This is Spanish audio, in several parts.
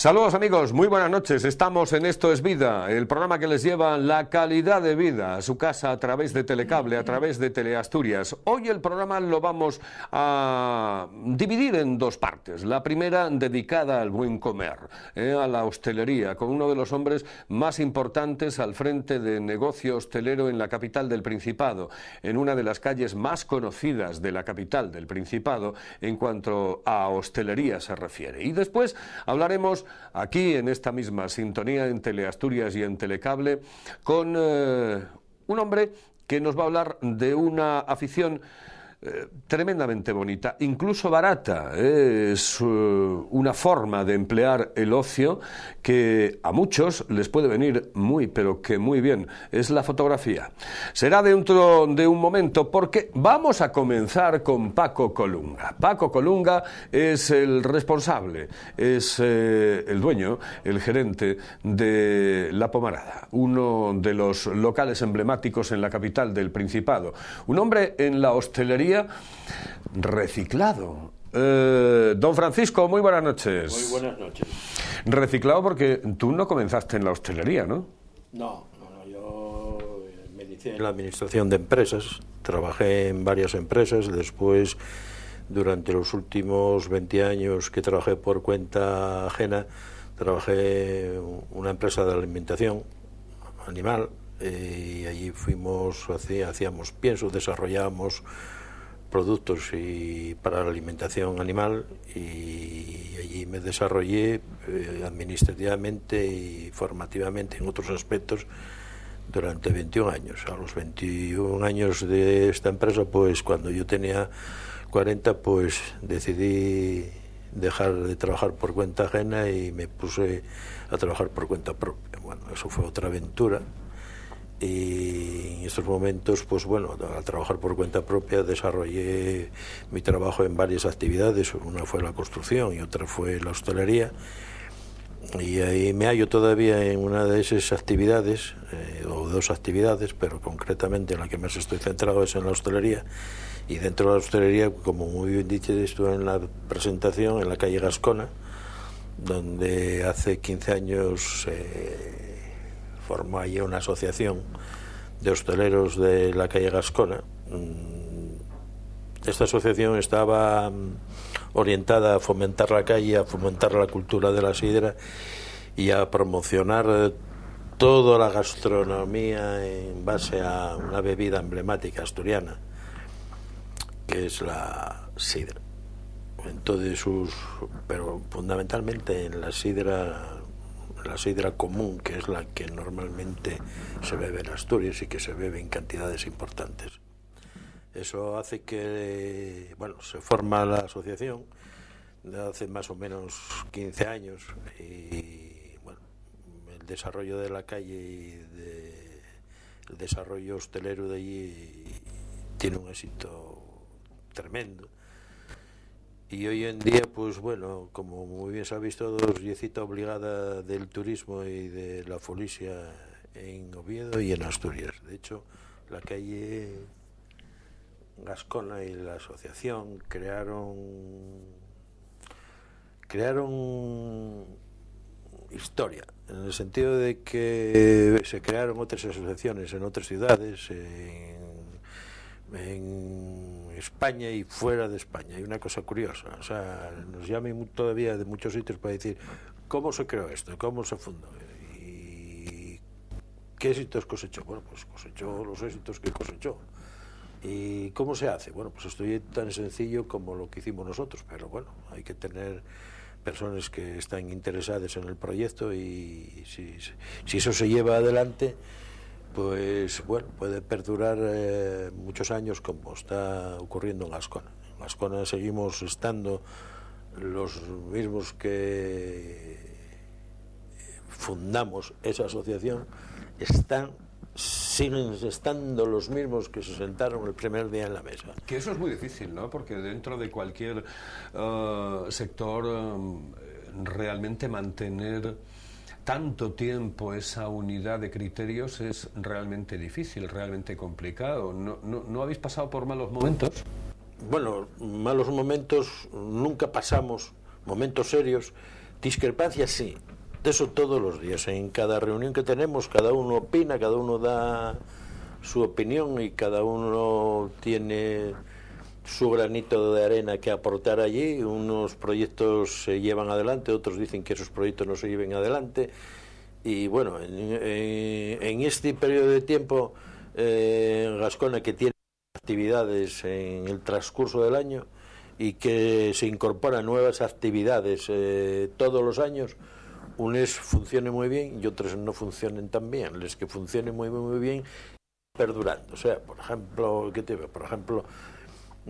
Saludos amigos, muy buenas noches. Estamos en Esto es Vida, el programa que les lleva la calidad de vida a su casa a través de Telecable, a través de Teleasturias. Hoy el programa lo vamos a dividir en dos partes. La primera dedicada al buen comer, eh, a la hostelería, con uno de los hombres más importantes al frente de negocio hostelero en la capital del Principado, en una de las calles más conocidas de la capital del Principado en cuanto a hostelería se refiere. Y después hablaremos aquí en esta misma sintonía en Teleasturias y en Telecable con eh, un hombre que nos va a hablar de una afición eh, tremendamente bonita, incluso barata. es eh, una forma de emplear el ocio que a muchos les puede venir muy, pero que muy bien. Es la fotografía. Será dentro de un momento porque vamos a comenzar con Paco Colunga. Paco Colunga es el responsable, es eh, el dueño, el gerente de La Pomarada, uno de los locales emblemáticos en la capital del Principado. Un hombre en la hostelería reciclado. Eh, don Francisco, muy buenas noches. Muy buenas noches. Reciclado porque tú no comenzaste en la hostelería, ¿no? No, yo eh, me inicié en la administración de empresas, trabajé en varias empresas, después durante los últimos 20 años que trabajé por cuenta ajena, trabajé una empresa de alimentación animal eh, y allí fuimos, hacíamos pienso, desarrollábamos productos y para la alimentación animal y allí me desarrollé eh, administrativamente y formativamente en otros aspectos durante 21 años. A los 21 años de esta empresa, pues cuando yo tenía 40, pues decidí dejar de trabajar por cuenta ajena y me puse a trabajar por cuenta propia. Bueno, eso fue otra aventura y en estos momentos, pues bueno, al trabajar por cuenta propia desarrollé mi trabajo en varias actividades, una fue la construcción y otra fue la hostelería, y ahí me hallo todavía en una de esas actividades, eh, o dos actividades, pero concretamente en la que más estoy centrado es en la hostelería, y dentro de la hostelería, como muy bien dicho, estuve en la presentación en la calle Gascona, donde hace 15 años... Eh, formó allí una asociación de hosteleros de la calle Gascona. Mm, esta asociación estaba mm, orientada a fomentar la calle, a fomentar la cultura de la sidra y a promocionar eh, toda la gastronomía en base a una bebida emblemática asturiana, que es la sidra. Entonces sus, pero fundamentalmente en la sidra la sidra común, que es la que normalmente se bebe en Asturias y que se bebe en cantidades importantes. Eso hace que, bueno, se forma la asociación hace más o menos 15 años y, el desarrollo de la calle y el desarrollo hostelero de allí tiene un éxito tremendo y hoy en día, pues bueno, como muy bien sabéis todos, yecita obligada del turismo y de la folisia en Oviedo y en Asturias. De hecho, la calle Gascona y la asociación crearon crearon historia, en el sentido de que se crearon otras asociaciones en otras ciudades, en España y fuera de España. Hay una cosa curiosa, o sea, nos llaman todavía de muchos sitios para decir cómo se creó esto, cómo se fundó. ¿Y qué éxitos cosechó? Bueno, pues cosechó los éxitos que cosechó. ¿Y cómo se hace? Bueno, pues esto es tan sencillo como lo que hicimos nosotros, pero bueno, hay que tener personas que están interesadas en el proyecto y si, si eso se lleva adelante, pues bueno, puede perdurar eh, muchos años como está ocurriendo en Gascona. En Gascona seguimos estando los mismos que eh, fundamos esa asociación, están siguen estando los mismos que se sentaron el primer día en la mesa. Que eso es muy difícil, ¿no? Porque dentro de cualquier eh, sector realmente mantener tanto tiempo esa unidad de criterios es realmente difícil, realmente complicado. ¿No, no, habéis pasado por malos momentos? Bueno, malos momentos nunca pasamos, momentos serios, discrepancias sí, de eso todos los días, en cada reunión que tenemos, cada uno opina, cada uno da su opinión y cada uno tiene su granito de arena que aportar allí. Unos proyectos se llevan adelante, otros dicen que esos proyectos no se lleven adelante. Y bueno, en, eh, este periodo de tiempo, eh, Gascona, que tiene actividades en el transcurso del año y que se incorporan nuevas actividades eh, todos los años, ...unes funcione muy bien y otros no funcionen tan bien. ...les que funcionen muy, muy, muy bien, perdurando. O sea, por ejemplo, ¿qué te Por ejemplo,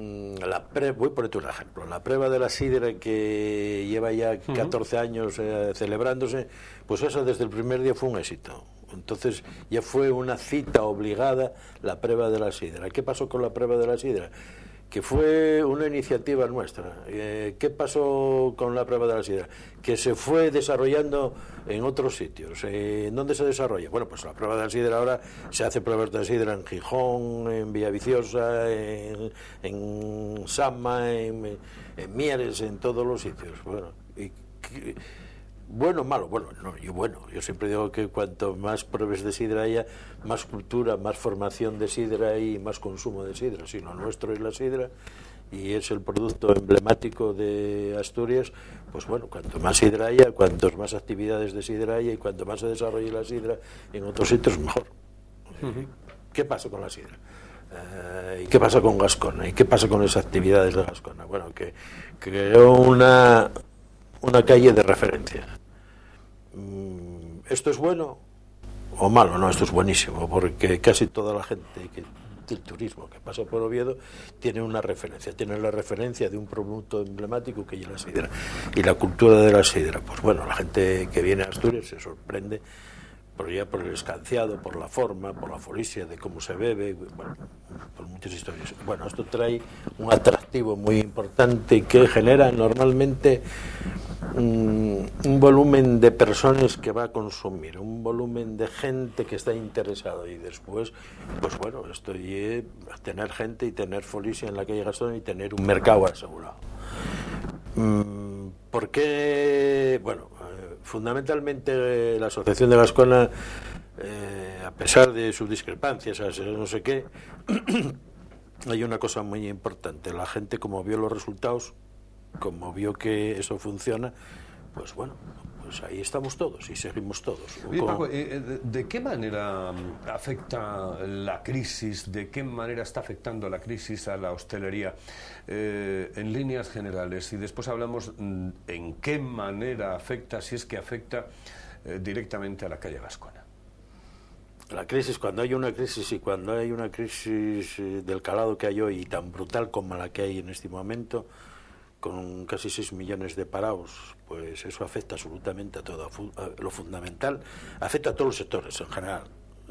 Mm, la pre, voy por un ejemplo, la prueba de la sidra que lleva ya 14 años eh, celebrándose, pues esa desde el primer día fue un éxito. Entonces ya fue una cita obligada la prueba de la sidra. ¿Qué pasó con la prueba de la sidra? que fue una iniciativa nuestra. Eh, ¿Qué pasó con la prueba de la sidra? Que se fue desarrollando en otros sitios. Eh, ¿Dónde se desarrolla? Bueno, pues la prueba de la sidra ahora se hace pruebas de la sidra en Gijón, en Villaviciosa, en, en Sama, en, en Mieres, en todos los sitios. Bueno, y, Bueno, malo, bueno, no, yo bueno. Yo siempre digo que cuanto más pruebas de sidra haya, más cultura, más formación de sidra y más consumo de sidra. Si lo nuestro es la sidra y es el producto emblemático de Asturias, pues bueno, cuanto más sidra haya, cuantos más actividades de sidra haya y cuanto más se desarrolle la sidra en otros sitios, mejor. ¿Qué pasa con la sidra? Eh, ¿Y qué pasa con Gascona? ¿Y qué pasa con las actividades de Gascona? Bueno, que creó una, una calle de referencia Mm, ¿esto es bueno o malo? No, esto es buenísimo, porque casi toda la gente que turismo que pasa por Oviedo tiene una referencia, tiene la referencia de un producto emblemático que es la sidra. Y la cultura de la sidra, pues bueno, la gente que viene a Asturias se sorprende por el escanciado, por la forma, por la folicia, de cómo se bebe, bueno, por muchas historias. Bueno, esto trae un atractivo muy importante que genera normalmente mm, un, volumen de personas que va a consumir, un volumen de gente que está interesado y después, pues bueno, esto y tener gente y tener folicia en la calle Gastón y tener un mercado asegurado. Mm, ¿Por qué? Bueno, fundamentalmente eh, la Asociación de Gascona, eh, a pesar de sus discrepancias, no sé qué, hay una cosa muy importante. La gente, como vio los resultados, como vio que eso funciona, pues bueno, pues ahí estamos todos y seguimos todos. Eh, eh, ¿de qué manera mm, afecta la crisis, de qué manera está afectando la crisis a la hostelería eh, en líneas generales? Y después hablamos mm, en qué manera afecta, si es que afecta directamente a la calle Vascona. La crisis, cuando hay una crisis y cuando hay una crisis del calado que hay hoy tan brutal como la que hay en este momento, con casi 6 millones de parados, pues eso afecta absolutamente a todo, lo fundamental, afecta a todos los sectores en general.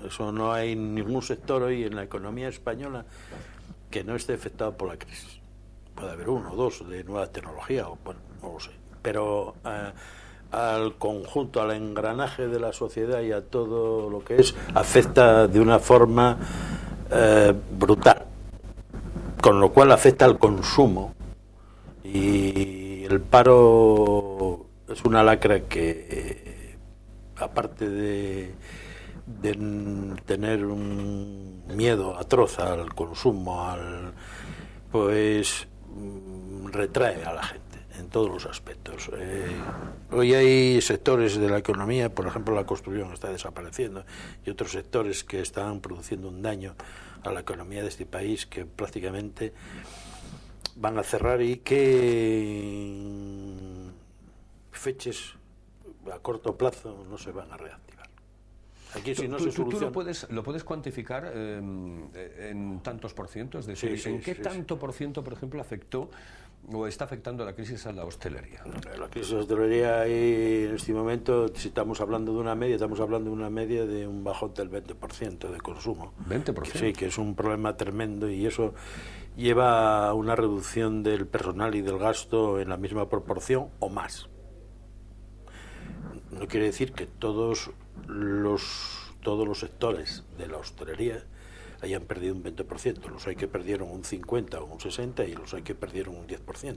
Eso no hay ningún sector hoy en la economía española que no esté afectado por la crisis. Puede haber uno o dos de nueva tecnología, o, bueno, no lo sé. Pero eh, al conjunto, al engranaje de la sociedad y a todo lo que es, afecta de una forma eh, brutal. Con lo cual afecta al consumo y el paro es una lacra que, eh, aparte de, tener un miedo atroz al consumo, al, pues mm, retrae a la gente en todos los aspectos. Eh, hoy hay sectores de la economía, por ejemplo la construcción está desapareciendo, y otros sectores que están produciendo un daño a la economía de este país que prácticamente van a cerrar y que feches a corto plazo no se van a reactivar. Aquí si no tú, lo puedes, lo puedes cuantificar em, en tantos por cientos? De sí, ¿En qué tanto por ciento, por ejemplo, afectó o está afectando la crisis a la hostelería? La crisis de la hostelería en este momento, si estamos hablando de una media, estamos hablando de una media de un bajón del 20% de consumo. ¿20%? sí, que es un problema tremendo y eso lleva a una reducción del personal y del gasto en la misma proporción o más no quiere decir que todos los, todos los sectores de la hostelería hayan perdido un 20%. Los hay que perdieron un 50 o un 60 y los hay que perdieron un 10%.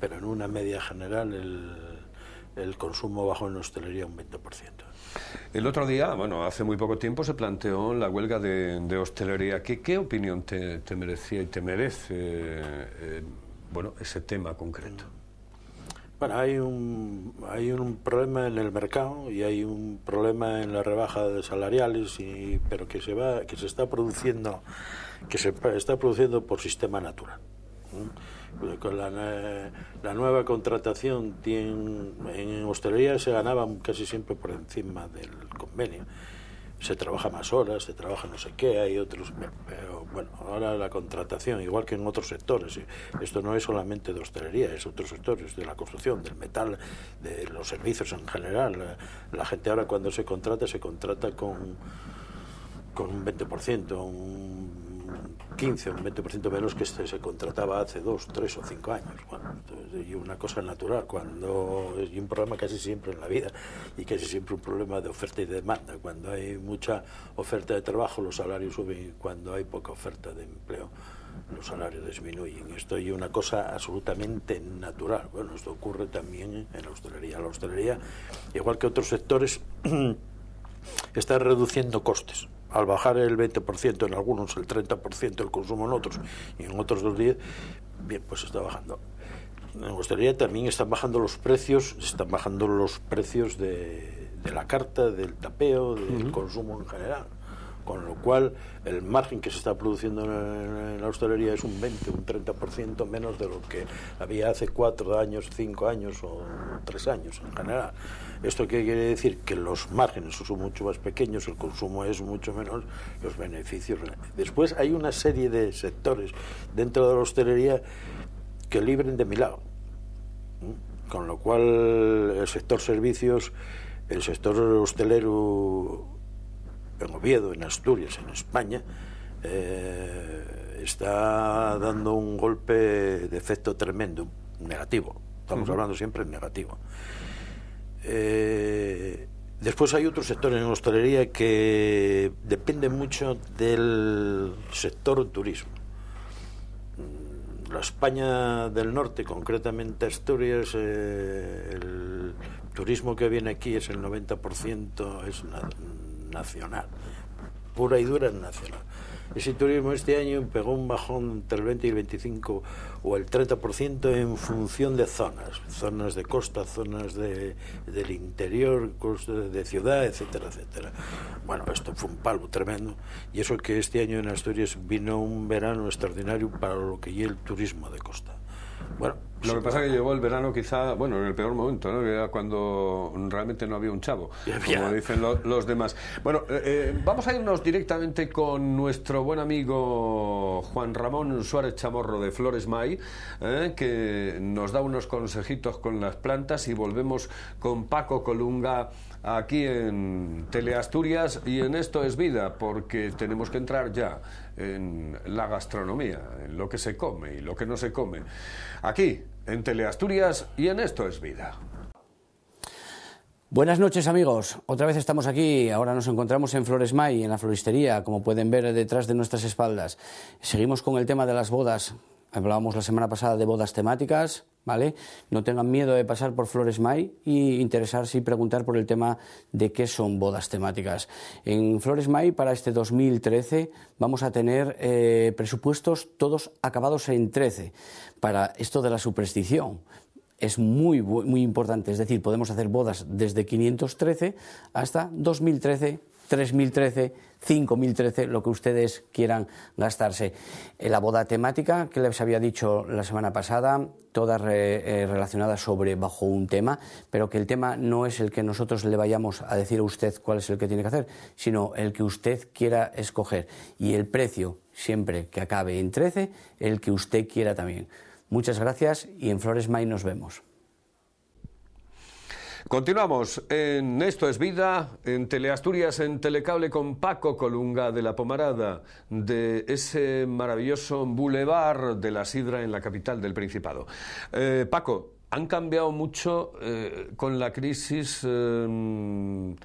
Pero en una media general el, consumo bajó en la hostelería un 20%. El otro día, bueno, hace muy poco tiempo se planteó la huelga de, hostelería. ¿Qué, ¿Qué, opinión te, te merecía y te merece eh, bueno, ese tema concreto? Bueno, hay un, hay un problema en el mercado y hay un problema en la rebaja de salariales, pero que se, va, que se está produciendo que se está produciendo por sistema natural. Con la, la nueva contratación en hostelería se ganaban casi siempre por encima del convenio se trabaja más horas, se trabaja no sé qué, hay otros... Pero eh, eh, bueno, ahora la contratación, igual que en otros sectores, esto no es solamente de hostelería, es otros sectores, de la construcción, del metal, de los servicios en general. Eh, la, gente ahora cuando se contrata, se contrata con, con un 20%, un 15 o un 20% menos que este se contrataba hace 2, 3 o 5 años. Bueno, y una cosa natural, cuando y un problema casi siempre en la vida y casi siempre un problema de oferta y demanda. Cuando hay mucha oferta de trabajo, los salarios suben y cuando hay poca oferta de empleo, los salarios disminuyen. Esto es una cosa absolutamente natural. Bueno, esto ocurre también en la hostelería. La hostelería, igual que otros sectores, está reduciendo costes al bajar el 20% en algunos, el 30% el consumo en otros y en otros dos días, bien, pues está bajando. Me gustaría también están bajando los precios, están bajando los precios de, la carta, del tapeo, del consumo en general. Con lo cual, el margen que se está produciendo en, la hostelería es un 20, un 30% menos de lo que había hace cuatro años, cinco años o tres años en general. ¿Esto qué quiere decir? Que los márgenes son mucho más pequeños, el consumo es mucho menor, los beneficios. Después hay una serie de sectores dentro de la hostelería que libren de mi lado. Con lo cual, el sector servicios, el sector hostelero en Oviedo, en Asturias, en España, eh, está dando un golpe de efecto tremendo, negativo. Estamos hablando siempre en negativo. Eh, después hay otros sectores en hostelería que dependen mucho del sector turismo. La España del norte, concretamente Asturias, eh, el turismo que viene aquí es el 90%, es una, nacional, pura y dura nacional. Ese turismo este año pegó un bajón entre el 20 y el 25 o el 30% en función de zonas, zonas de costa, zonas de, del interior, de ciudad, etcétera, etcétera. Bueno, esto fue un palo tremendo y eso que este año en Asturias vino un verano extraordinario para lo que es el turismo de costa. Bueno, lo que pasa es que llegó el verano quizá, bueno, en el peor momento, ¿no? Era cuando realmente no había un chavo, como dicen los demás. Bueno, eh, eh, vamos a irnos directamente con nuestro buen amigo Juan Ramón Suárez Chamorro de Flores May, ¿eh? que nos da unos consejitos con las plantas y volvemos con Paco Colunga aquí en Teleasturias y en Esto es Vida, porque tenemos que entrar ya en la gastronomía, en lo que se come y lo que no se come. Aquí, en Teleasturias y en Esto es Vida. Buenas noches amigos, otra vez estamos aquí, ahora nos encontramos en Flores May, en la floristería, como pueden ver detrás de nuestras espaldas. Seguimos con el tema de las bodas, hablábamos la semana pasada de bodas temáticas, no tengan miedo de pasar por Flores May y interesarse y preguntar por el tema de qué son bodas temáticas. En Flores May para este 2013 vamos a tener eh, presupuestos todos acabados en 13 para esto de la superstición. Es muy, muy importante, es decir, podemos hacer bodas desde 513 hasta 2013, 3013, 5.013, lo que ustedes quieran gastarse. Eh, la boda temática, que les había dicho la semana pasada, toda eh, relacionada sobre bajo un tema, pero que el tema no es el que nosotros le vayamos a decir a usted cuál es el que tiene que hacer, sino el que usted quiera escoger. Y el precio, siempre que acabe en 13, el que usted quiera también. Muchas gracias y en Flores May nos vemos. Continuamos en Esto es Vida, en Teleasturias, en Telecable con Paco Colunga de la Pomarada, de ese maravilloso bulevar de la Sidra en la capital del Principado. Eh, Paco, han cambiado mucho eh, con la crisis eh,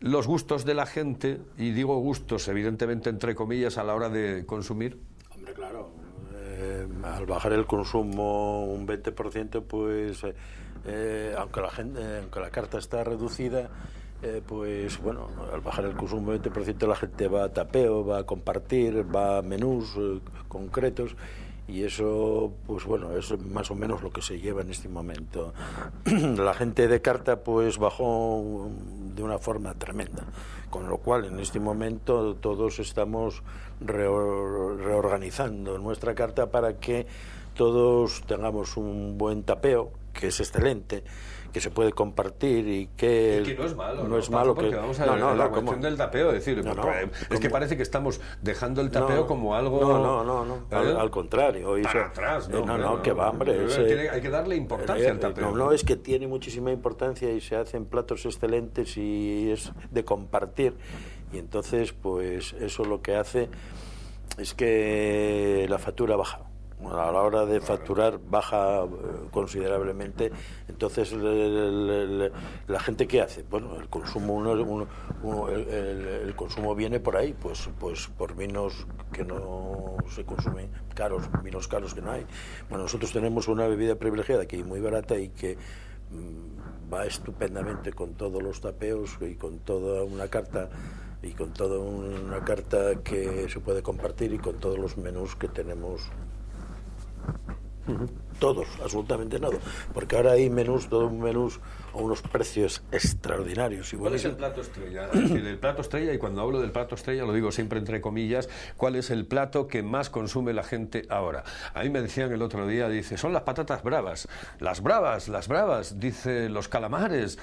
los gustos de la gente, y digo gustos, evidentemente, entre comillas, a la hora de consumir. Hombre, claro. al bajar el consumo un 20%, pues eh, aunque, la gente, eh, aunque la carta está reducida, eh, pues bueno, al bajar el consumo un 20% la gente va a tapeo, va a compartir, va a menús concretos y eso, pues bueno, es más o menos lo que se lleva en este momento. la gente de carta pues bajó de una forma tremenda, con lo cual en este momento todos estamos reorganizando nuestra carta para que todos tengamos un buen tapeo que es excelente, que se puede compartir y que... que no es malo. No, es malo porque que... vamos a la cuestión del tapeo, es decir, eh, es que parece que estamos dejando el tapeo como algo... No, no, no, ¿Eh? al, contrario. Para atrás, ¿no? Eh, no, no, que va, hombre. hay que darle importancia al tapeo. No, no, es que tiene muchísima importancia y se hacen platos excelentes y es de compartir. Y entonces, pues eso lo que hace es que la factura baja a la hora de facturar baja eh, considerablemente. Entonces, la gente qué hace? Bueno, el consumo uno, el, consumo viene por ahí, pues pues por vinos que no se consumen caros, vinos caros que no hay. Bueno, nosotros tenemos una bebida privilegiada que es muy barata y que mm, va estupendamente con todos los tapeos y con toda una carta y con toda una carta que se puede compartir y con todos los menús que tenemos todos, absolutamente nada. Porque ahora hay menús, todo un menús a unos precios extraordinarios. ¿Cuál es el plato estrella? el plato estrella, y cuando hablo del plato estrella lo digo siempre entre comillas, ¿cuál es el plato que más consume la gente ahora? A mí me decían el otro día, dice, son las patatas bravas, las bravas, las bravas, dice los calamares,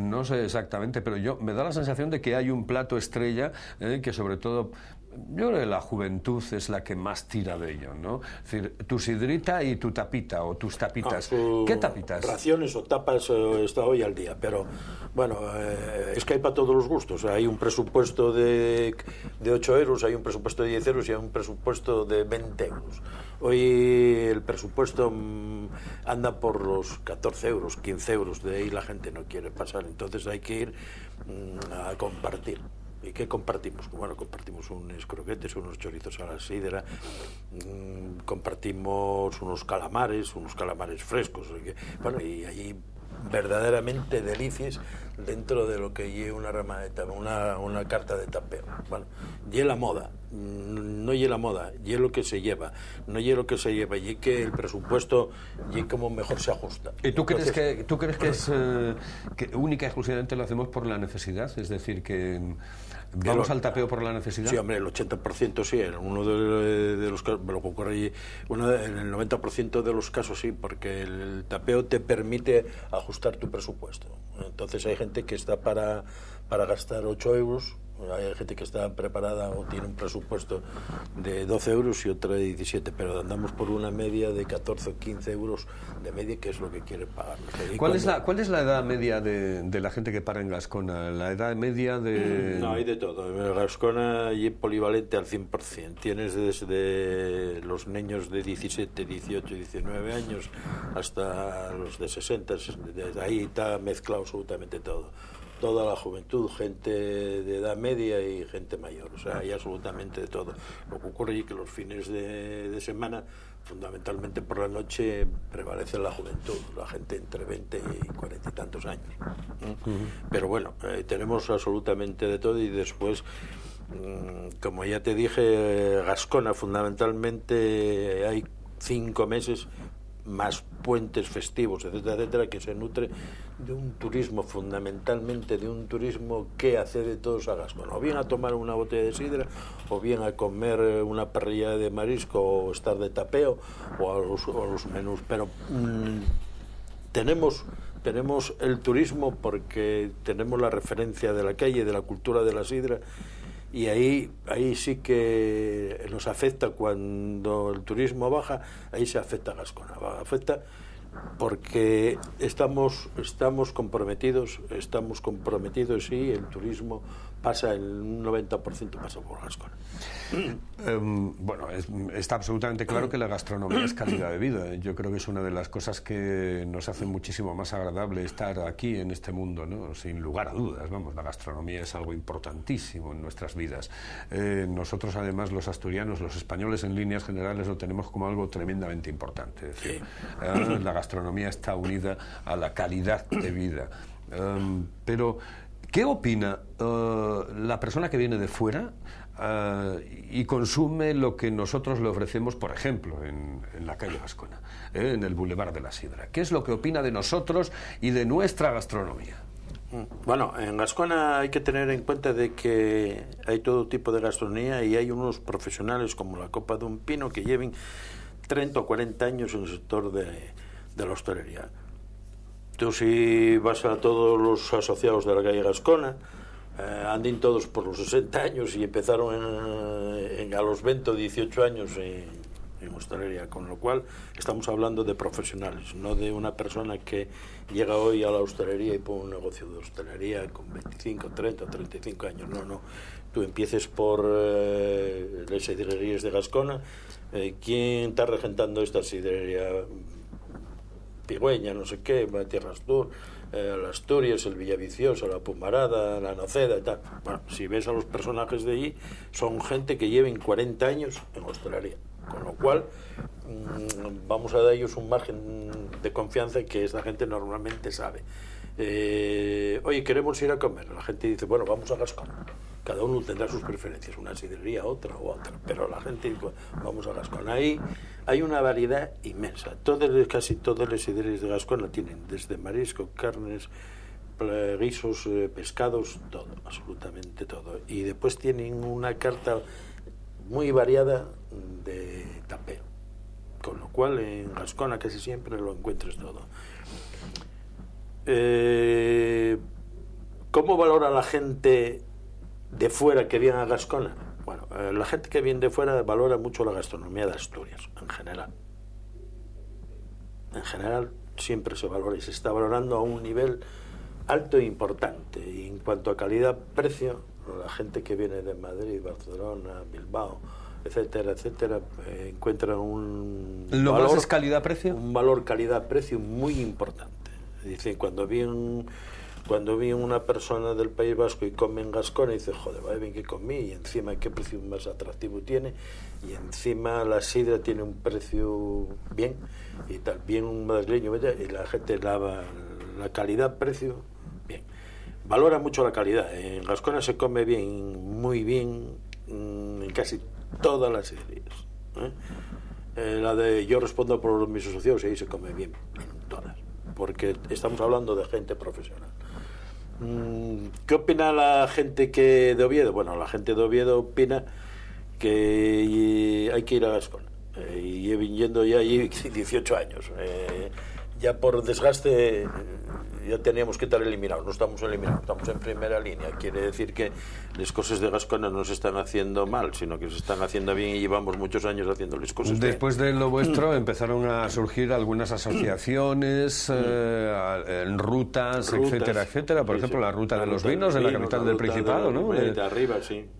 no sé exactamente, pero yo me da la sensación de que hay un plato estrella eh, que sobre todo yo creo que la juventud es la que más tira de ello, ¿no? Es decir, tu sidrita y tu tapita o tus tapitas. Ah, ¿Qué tapitas? Raciones o tapas eh, está hoy al día, pero bueno, eh, es que hay para todos los gustos. Hay un presupuesto de, de 8 euros, hay un presupuesto de 10 euros y hay un presupuesto de 20 euros. Hoy el presupuesto mm, anda por los 14 euros, 15 euros, de ahí la gente no quiere pasar, entonces hay que ir mm, a compartir. ¿Y qué compartimos? Bueno, compartimos unos croquetes, unos chorizos a la sidra, mm, compartimos unos calamares, unos calamares frescos. bueno, y allí verdaderamente delicias dentro de lo que lleva una rama de una, una carta de tapeo. Bueno, y la moda, mm, no lleva la moda, y lo que se lleva, no y lo que se lleva, y que el presupuesto y como mejor se ajusta. ¿Y tú crees que tú crees que es eh, que única y exclusivamente lo hacemos por la necesidad? Es decir, que ¿Vamos al tapeo por la necesidad? Sí, hombre, el 80% sí, en uno de, los casos, lo en el 90% de los casos sí, porque el, tapeo te permite ajustar tu presupuesto. Entonces hay gente que está para, para gastar 8 euros hay gente que está preparada o tiene un presupuesto de 12 euros y otra de 17, pero andamos por una media de 14 o 15 euros de media, que es lo que quieren pagar. ¿Cuál, es la, ¿Cuál es la edad media de, la gente que para en Gascona? ¿La edad media de...? No, hay de todo. En Gascona y polivalente al 100%. Tienes desde los niños de 17, 18, 19 años hasta los de 60. De ahí está mezclado absolutamente todo toda la juventud, gente de edad media y gente mayor, o sea, hay absolutamente de todo. Lo que ocurre es que los fines de, semana, fundamentalmente por la noche, prevalece la juventud, la gente entre 20 y 40 y tantos años. Pero bueno, eh, tenemos absolutamente de todo y después mm, como ya te dije, Gascona fundamentalmente hay cinco meses más puentes festivos, etcétera, etcétera, que se nutre de un turismo, fundamentalmente de un turismo que hace de todos a gasco. O bien a tomar una botella de sidra, o bien a comer eh, una parrilla de marisco, o estar de tapeo, o a los, menús. Pero mm, tenemos tenemos el turismo porque tenemos la referencia de la calle, de la cultura de la sidra y ahí, ahí sí que nos afecta cuando el turismo baja, ahí se afecta a Gascona, afecta porque estamos, estamos comprometidos, estamos comprometidos y el turismo pasa el 90% pasa por Gascón. Em, bueno, está absolutamente claro que la gastronomía es calidad de vida. Yo creo que es una de las cosas que nos hace muchísimo más agradable estar aquí en este mundo, ¿no? Sin lugar a dudas, vamos, la gastronomía es algo importantísimo en nuestras vidas. Eh, nosotros, además, los asturianos, los españoles en líneas generales, lo tenemos como algo tremendamente importante. decir, ah, la gastronomía está unida a la calidad de vida. Em, pero ¿Qué opina eh, la persona que viene de fuera eh, y consume lo que nosotros le ofrecemos, por ejemplo, en, la calle Vascona, eh, en el Boulevard de la Sidra? ¿Qué es lo que opina de nosotros y de nuestra gastronomía? Mm, bueno, en Gascona hay que tener en cuenta de que hay todo tipo de gastronomía y hay unos profesionales como la Copa de un Pino que lleven 30 o 40 años en el sector de, de la hostelería. Tú si vas a todos los asociados de la calle Gascona, eh, andin todos por los 60 años y empezaron eh, en, a los 20 o 18 años en, en hostelería, con lo cual estamos hablando de profesionales, no de una persona que llega hoy a la hostelería y pone un negocio de hostelería con 25, 30, 35 años. No, no. Tú empieces por eh, las sidrerías de Gascona. ¿Quién está regentando esta sidrería? Pigüeña, no sé qué, Tierras Rastur, eh, Asturias, el Villavicioso, la Pumarada, la Noceda y tal. Bueno, si ves a los personajes de allí, son gente que lleven 40 años en Australia. Con lo cual, mm, vamos a dar ellos un margen de confianza que esta gente normalmente sabe. Eh, oye, queremos ir a comer. La gente dice, bueno, vamos a Gascón. Cada uno tendrá sus preferencias, una sidrería, otra o otra. Pero la gente, pues, vamos a Gascón. Ahí hay una variedad inmensa. Todos, casi todas las sidrerías de Gascona tienen desde marisco, carnes, guisos, eh, pescados, todo, absolutamente todo. Y después tienen una carta muy variada de tapeo. Con lo cual en Gascona casi siempre lo encuentras todo. Eh, ¿Cómo valora la gente de fuera que viene a Gascona, bueno, eh, la gente que viene de fuera valora mucho la gastronomía de Asturias, en general. En general, siempre se valora y se está valorando a un nivel alto e importante. Y en cuanto a calidad-precio, la gente que viene de Madrid, Barcelona, Bilbao, etcétera, etcétera, eh, encuentra un valor, calidad-precio? Un valor calidad-precio muy importante. Dicen, cuando viene... un cuando vi una persona del País Vasco y come en Gascona, dice, joder, vaya bien que comí, y encima qué precio más atractivo tiene, y encima la sidra tiene un precio bien, y tal, bien un madrileño, y la gente lava la calidad-precio, bien. Valora mucho la calidad, ¿eh? en Gascona se come bien, muy bien, mm, en casi todas las sidrerías. ¿eh? Eh, la de yo respondo por mis asociados, y ahí se come bien, en todas, porque estamos hablando de gente profesional. Mm, ¿Qué opina la gente que de Oviedo? Bueno, la gente de Oviedo opina que hay que ir a Gascón. escuela. Eh, y he viniendo ya allí 18 años. Eh, ya por desgaste eh, ya teníamos que estar eliminados, no estamos eliminados, estamos en primera línea. Quiere decir que las cosas de Gascona no se están haciendo mal, sino que se están haciendo bien y llevamos muchos años haciendo las cosas Después de lo vuestro empezaron a surgir algunas asociaciones, eh, rutas, etcétera, etcétera. Por ejemplo, la ruta de los vinos en la capital del Principado, ¿no? Eh,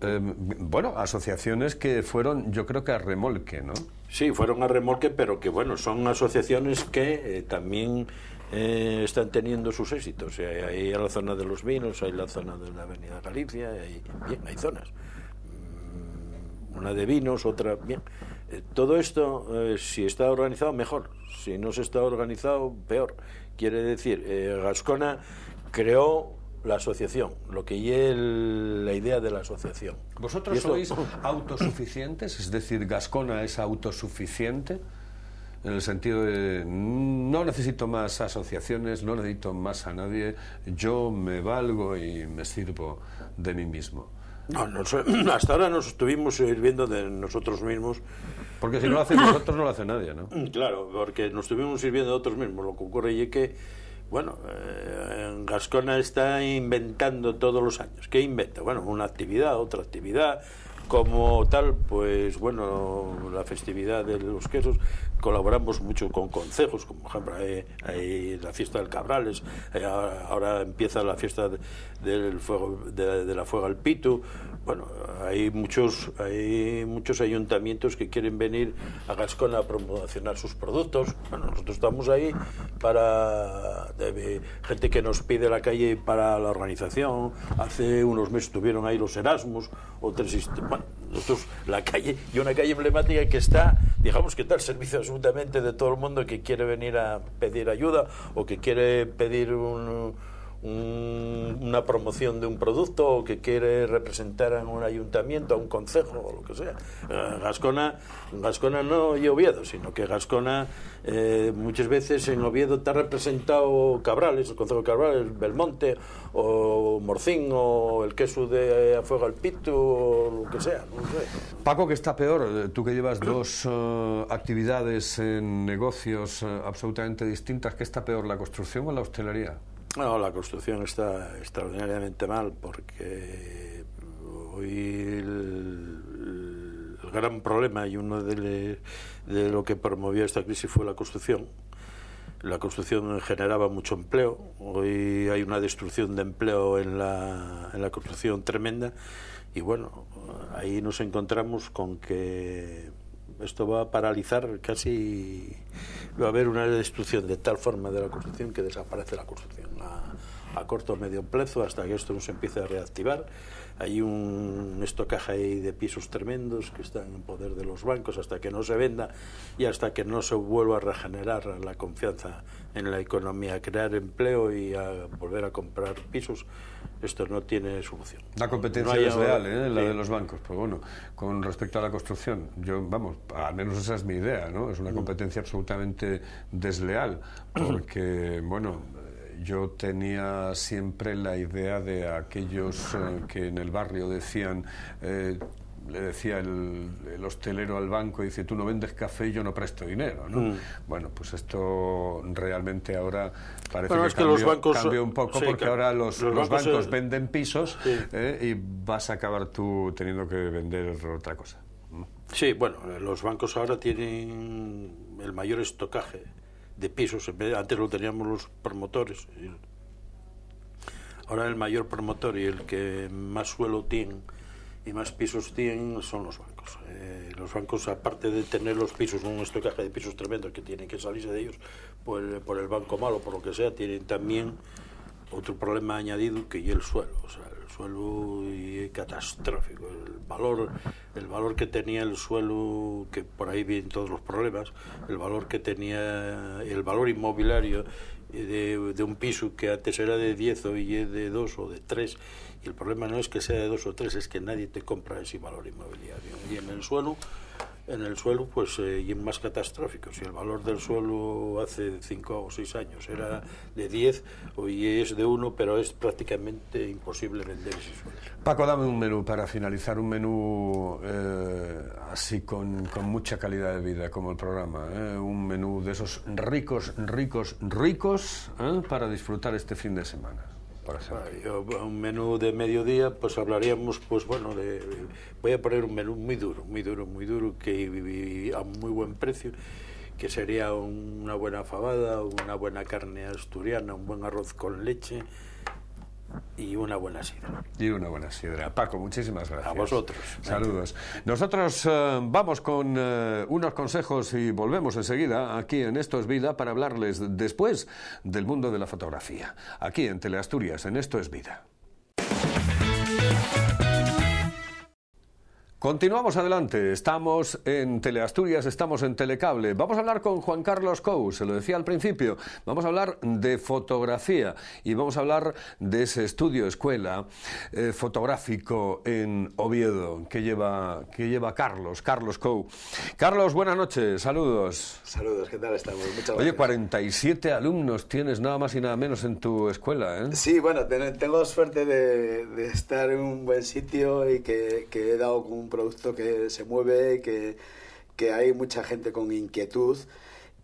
em, bueno, asociaciones que fueron, yo creo que a remolque, ¿no? Sí, fueron a remolque, pero que bueno, son asociaciones que eh, también eh, están teniendo sus éxitos. Hay, eh, la zona de los vinos, hay la zona de la Avenida Galicia, hay, hay zonas. Mm, una de vinos, otra, bien. Eh, todo esto, si está organizado, mejor. Si no se está organizado, peor. Quiere decir, Gascona creó la asociación, lo que el la idea de la asociación. ¿Vosotros sois autosuficientes? Es decir, Gascona es autosuficiente en el sentido de mm, no necesito más asociaciones, no necesito más a nadie, yo me valgo y me sirvo de mí mismo. hasta ahora nos estuvimos sirviendo de nosotros mismos. Porque si no lo hacen nosotros, no lo hace nadie, ¿no? Claro, porque nos estuvimos sirviendo de otros mismos. Lo que ocurre es que, bueno, eh, en Gascona está inventando todos los años. ¿Qué inventa? Bueno, una actividad, otra actividad. Como tal, pues bueno, la festividad de los quesos colaboramos mucho con consejos, como por ejemplo hay, la fiesta del Cabrales, eh, ahora, empieza la fiesta de, del fuego, de, la Fuega al Pito Bueno, hay muchos, hay muchos ayuntamientos que quieren venir a Gascona a promocionar sus productos. Bueno, nosotros estamos ahí para gente que nos pide la calle para la organización. Hace unos meses tuvieron ahí los Erasmus, Bueno, nosotros, la calle, y una calle emblemática que está, digamos que tal servicio de todo el mundo que quiere venir a pedir ayuda o que quiere pedir un, una promoción de un producto o que quiere representar a un ayuntamiento, a un concejo o lo que sea. Eh, Gascona, Gascona no y Oviedo, sino que Gascona eh, muchas veces en Oviedo está representado Cabrales, el concejo de Cabrales, Belmonte o Morcín o el queso de fuego al Pito o lo que sea. Paco, que está peor, eh, tú que llevas dos actividades en negocios absolutamente distintas, ¿qué está peor, la construcción o la hostelería? No, la construcción está extraordinariamente mal porque mm, hoy el, gran problema y uno de, lo que promovió esta crisis fue la construcción. La construcción generaba mucho empleo. Hoy hay una destrucción de empleo en la, en la construcción tremenda. Y bueno, ahí nos encontramos con que esto va a paralizar casi, va a haber una destrucción de tal forma de la construcción que desaparece la construcción a, corto o medio plazo hasta que esto no se empiece a reactivar hay un estocaje ahí de pisos tremendos que están en poder de los bancos hasta que no se venda y hasta que no se vuelva a regenerar la confianza en la economía, a crear empleo y a volver a comprar pisos, esto no tiene solución. La competencia no es real, ¿eh? la de los bancos, pues bueno, con respecto a la construcción, yo, vamos, al menos esa es mi idea, ¿no? Es una mm. competencia absolutamente desleal, porque, bueno, yo tenía siempre la idea de aquellos eh, que en el barrio decían, eh, le decía el, el, hostelero al banco, dice, tú no vendes café y yo no presto dinero, mm. Bueno, pues esto realmente ahora parece que, cambió, un poco porque ahora los, bancos, venden pisos eh, y vas a acabar tú teniendo que vender otra cosa. Sí, bueno, los bancos ahora tienen el mayor estocaje de pisos. Antes lo teníamos los promotores. Ahora el mayor promotor y el que más suelo tiene y más pisos tiene son los bancos. Eh, los bancos, aparte de tener los pisos, un estocaje de pisos tremendo que tienen que salirse de ellos por el, banco malo, por lo que sea, tienen también otro problema añadido que es el suelo. O sea, suelo catastrófico. El valor, el valor que tenía el suelo, que por ahí vienen todos los problemas, el valor que tenía el valor inmobiliario de, un piso que antes era de 10 o es de 2 o de 3. Y el problema no es que sea de 2 o 3, es que nadie te compra ese valor inmobiliario. Y en el suelo en el suelo pues eh, y en más catastrófico. Si el valor del suelo hace cinco o seis años era de 10, hoy es de uno, pero es prácticamente imposible vender ese suelo. Paco, dame un menú para finalizar, un menú eh, así con, mucha calidad de vida, como el programa. Eh, un menú de esos ricos, ricos, ricos para disfrutar este fin de semana para pues, un menú de mediodía, pues hablaríamos, pues bueno, de, voy a poner un menú muy duro, muy duro, muy duro, que a muy buen precio, que sería una buena fabada, una buena carne asturiana, un buen arroz con leche, y una buena sidra. Y una buena sidra. Paco, muchísimas gracias. A vosotros. Saludos. Nosotros eh, vamos con eh, unos consejos y volvemos enseguida aquí en Esto es Vida para hablarles después del mundo de la fotografía. Aquí en Teleasturias, en Esto es Vida. Continuamos adelante, estamos en Teleasturias, estamos en Telecable. Vamos a hablar con Juan Carlos Cou, se lo decía al principio, vamos a hablar de fotografía y vamos a hablar de ese estudio, escuela eh, fotográfico en Oviedo que lleva, que lleva Carlos, Carlos Cou. Carlos, buenas noches, saludos. Saludos, ¿qué tal estamos? Muchas gracias. Oye, 47 alumnos tienes nada más y nada menos en tu escuela, ¿eh? Sí, bueno, tengo suerte de, estar en un buen sitio y que, que he dado un producto que se mueve, que, que hay mucha gente con inquietud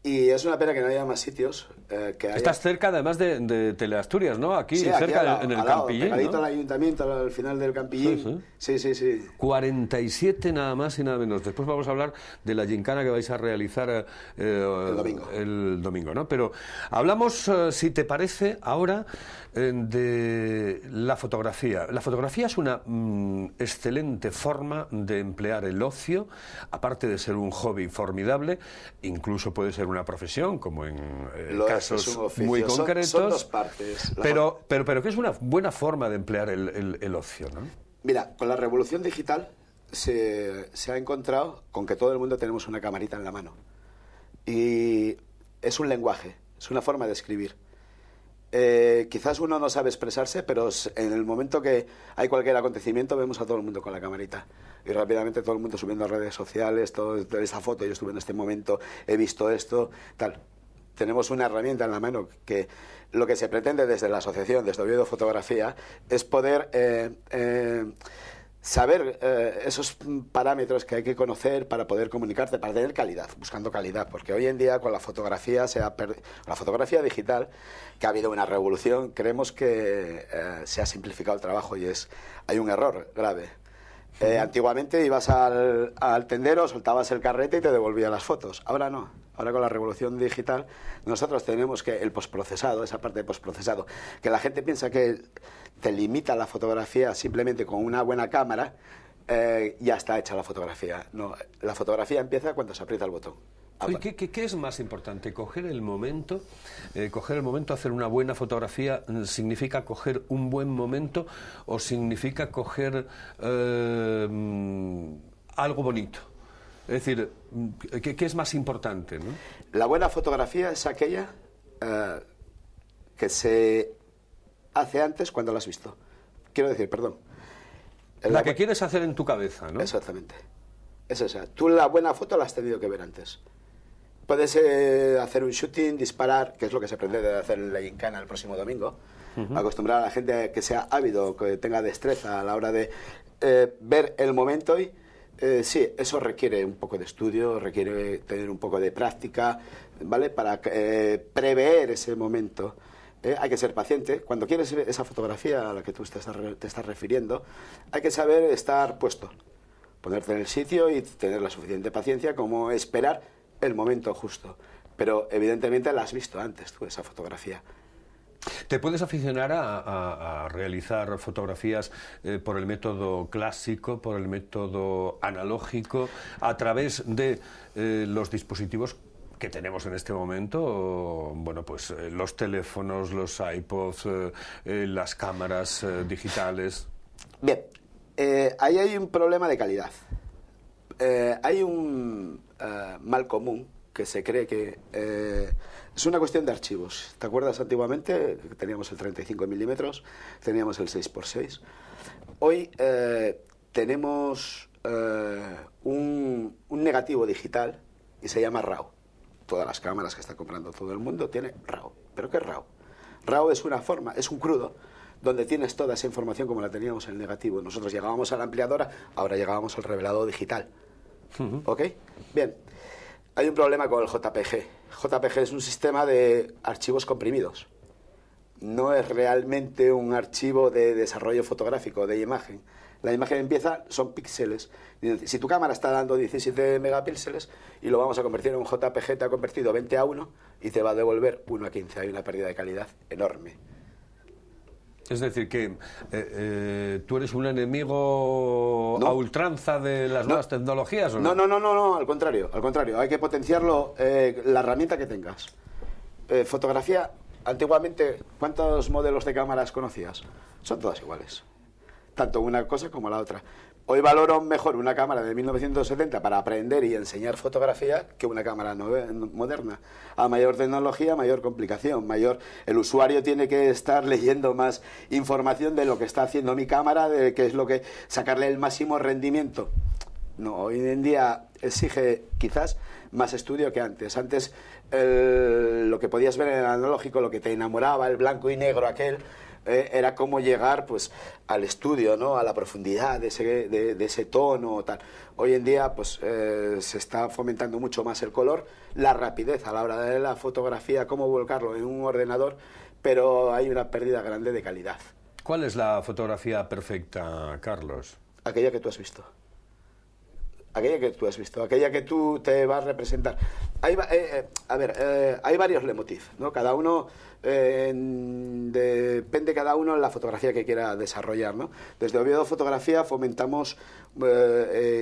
y es una pena que no haya más sitios. Eh, que Estás cerca además de, de Teleasturias, ¿no? Aquí, cerca en el Campillín. al ayuntamiento, al final del Campillín. Sí sí. sí 47 nada más y nada menos. Después vamos a hablar de la gincana que vais a realizar eh, el, domingo. ¿no? Pero hablamos, eh, si te parece, ahora de la fotografía. La fotografía es una mm, excelente forma de emplear el ocio, aparte de ser un hobby formidable, incluso puede ser una profesión, como en eh, casos muy concretos. pero, pero, pero que es una buena forma de emplear el, ocio, Mira, con la revolución digital se, se, ha encontrado con que todo el mundo tenemos una camarita en la mano. Y es un lenguaje, es una forma de escribir. Eh, quizás uno no sabe expresarse, pero en el momento que hay cualquier acontecimiento vemos a todo el mundo con la camarita y rápidamente todo el mundo subiendo a redes sociales, todo, esta foto, yo estuve en este momento, he visto esto, tal. Tenemos una herramienta en la mano que lo que se pretende desde la asociación, desde Oviedo Fotografía, es poder... Eh, eh, saber eh, esos parámetros que hay que conocer para poder comunicarte, para tener calidad, buscando calidad, porque hoy en día con la fotografía se la fotografía digital, que ha habido una revolución, creemos que se ha simplificado el trabajo y es hay un error grave. Eh, antiguamente ibas al, tendero, soltabas el carrete y te devolvía las fotos. Ahora no. Ahora con la revolución digital nosotros tenemos que el posprocesado, esa parte de posprocesado, que la gente piensa que te limita la fotografía simplemente con una buena cámara, eh, ya está hecha la fotografía. No, la fotografía empieza cuando se aprieta el botón. Ah, ¿qué, es más importante? ¿Coger el momento? Eh, ¿Coger el momento, hacer una buena fotografía, mm, significa coger un buen momento o significa coger eh, mm, algo bonito? Es decir, mm, ¿qué, es más importante? La buena fotografía es aquella eh, que se hace antes cuando la has visto. Quiero decir, perdón. La, la que quieres hacer en tu cabeza, ¿no? Exactamente. Es esa. Tú la buena foto la has tenido que ver antes. Puedes eh, hacer un shooting, disparar, que es lo que se aprende de hacer en la Gincana el próximo domingo. Acostumbrar a la gente que sea ávido, que tenga destreza a la hora de eh, ver el momento eh, sí, eso requiere un poco de estudio, requiere tener un poco de práctica, ¿vale? Para prever ese momento. hay que ser paciente. Cuando quieres esa fotografía a la que tú te estás, te estás refiriendo, hay que saber estar puesto, ponerte en el sitio y tener la suficiente paciencia como esperar el momento justo. Pero evidentemente la has visto antes tú, esa fotografía. ¿Te puedes aficionar a, realizar fotografías eh, por el método clásico, por el método analógico, a través de eh, los dispositivos que tenemos en este momento, bueno, pues eh, los teléfonos, los iPods, las cámaras digitales? Bien, ahí hay un problema de calidad. hay un, eh, mal común que se cree que eh, es una cuestión de archivos. ¿Te acuerdas antiguamente? Teníamos el 35 milímetros, teníamos el 6x6. Hoy eh, tenemos un, negativo digital y se llama RAW. Todas las cámaras que está comprando todo el mundo tiene RAW. ¿Pero qué es RAW? RAW es una forma, es un crudo donde tienes toda esa información como la teníamos en el negativo. Nosotros llegábamos a la ampliadora, ahora llegábamos al revelado digital. ¿Ok? Bien. Hay un problema con el JPG. JPG es un sistema de archivos comprimidos. No es realmente un archivo de desarrollo fotográfico, de imagen. La imagen empieza, son píxeles. Si tu cámara está dando 17 megapíxeles y lo vamos a convertir en un JPG, te ha convertido 20 a 1 y te va a devolver 1 a 15. Hay una pérdida de calidad enorme. Es decir, que eh, eh, tú eres un enemigo a ultranza de las nuevas tecnologías. ¿o no? no, no, no, no, al contrario, al contrario. Hay que potenciarlo eh, la herramienta que tengas. fotografía, antiguamente, ¿cuántos modelos de cámaras conocías? Son todas iguales, tanto una cosa como la otra. Hoy valoro mejor una cámara de 1970 para aprender y enseñar fotografía que una cámara moderna. A mayor tecnología, mayor complicación, mayor el usuario tiene que estar leyendo más información de lo que está haciendo mi cámara, de qué es lo que sacarle el máximo rendimiento. No, hoy en día exige quizás más estudio que antes. Antes lo que podías ver en el analógico, lo que te enamoraba, el blanco y negro aquel, eh, era como llegar pues, al estudio, ¿no? a la profundidad de ese, de, ese tono. Tal. Hoy en día pues, eh, se está fomentando mucho más el color, la rapidez a la hora de la fotografía, cómo volcarlo en un ordenador, pero hay una pérdida grande de calidad. ¿Cuál es la fotografía perfecta, Carlos? Aquella que tú has visto aquella que tú has visto, aquella que tú te vas a representar. Hay, eh, eh, a ver, eh, hay varios leitmotiv, ¿no? Cada uno, depende cada uno la fotografía que quiera desarrollar, Desde Oviedo Fotografía fomentamos,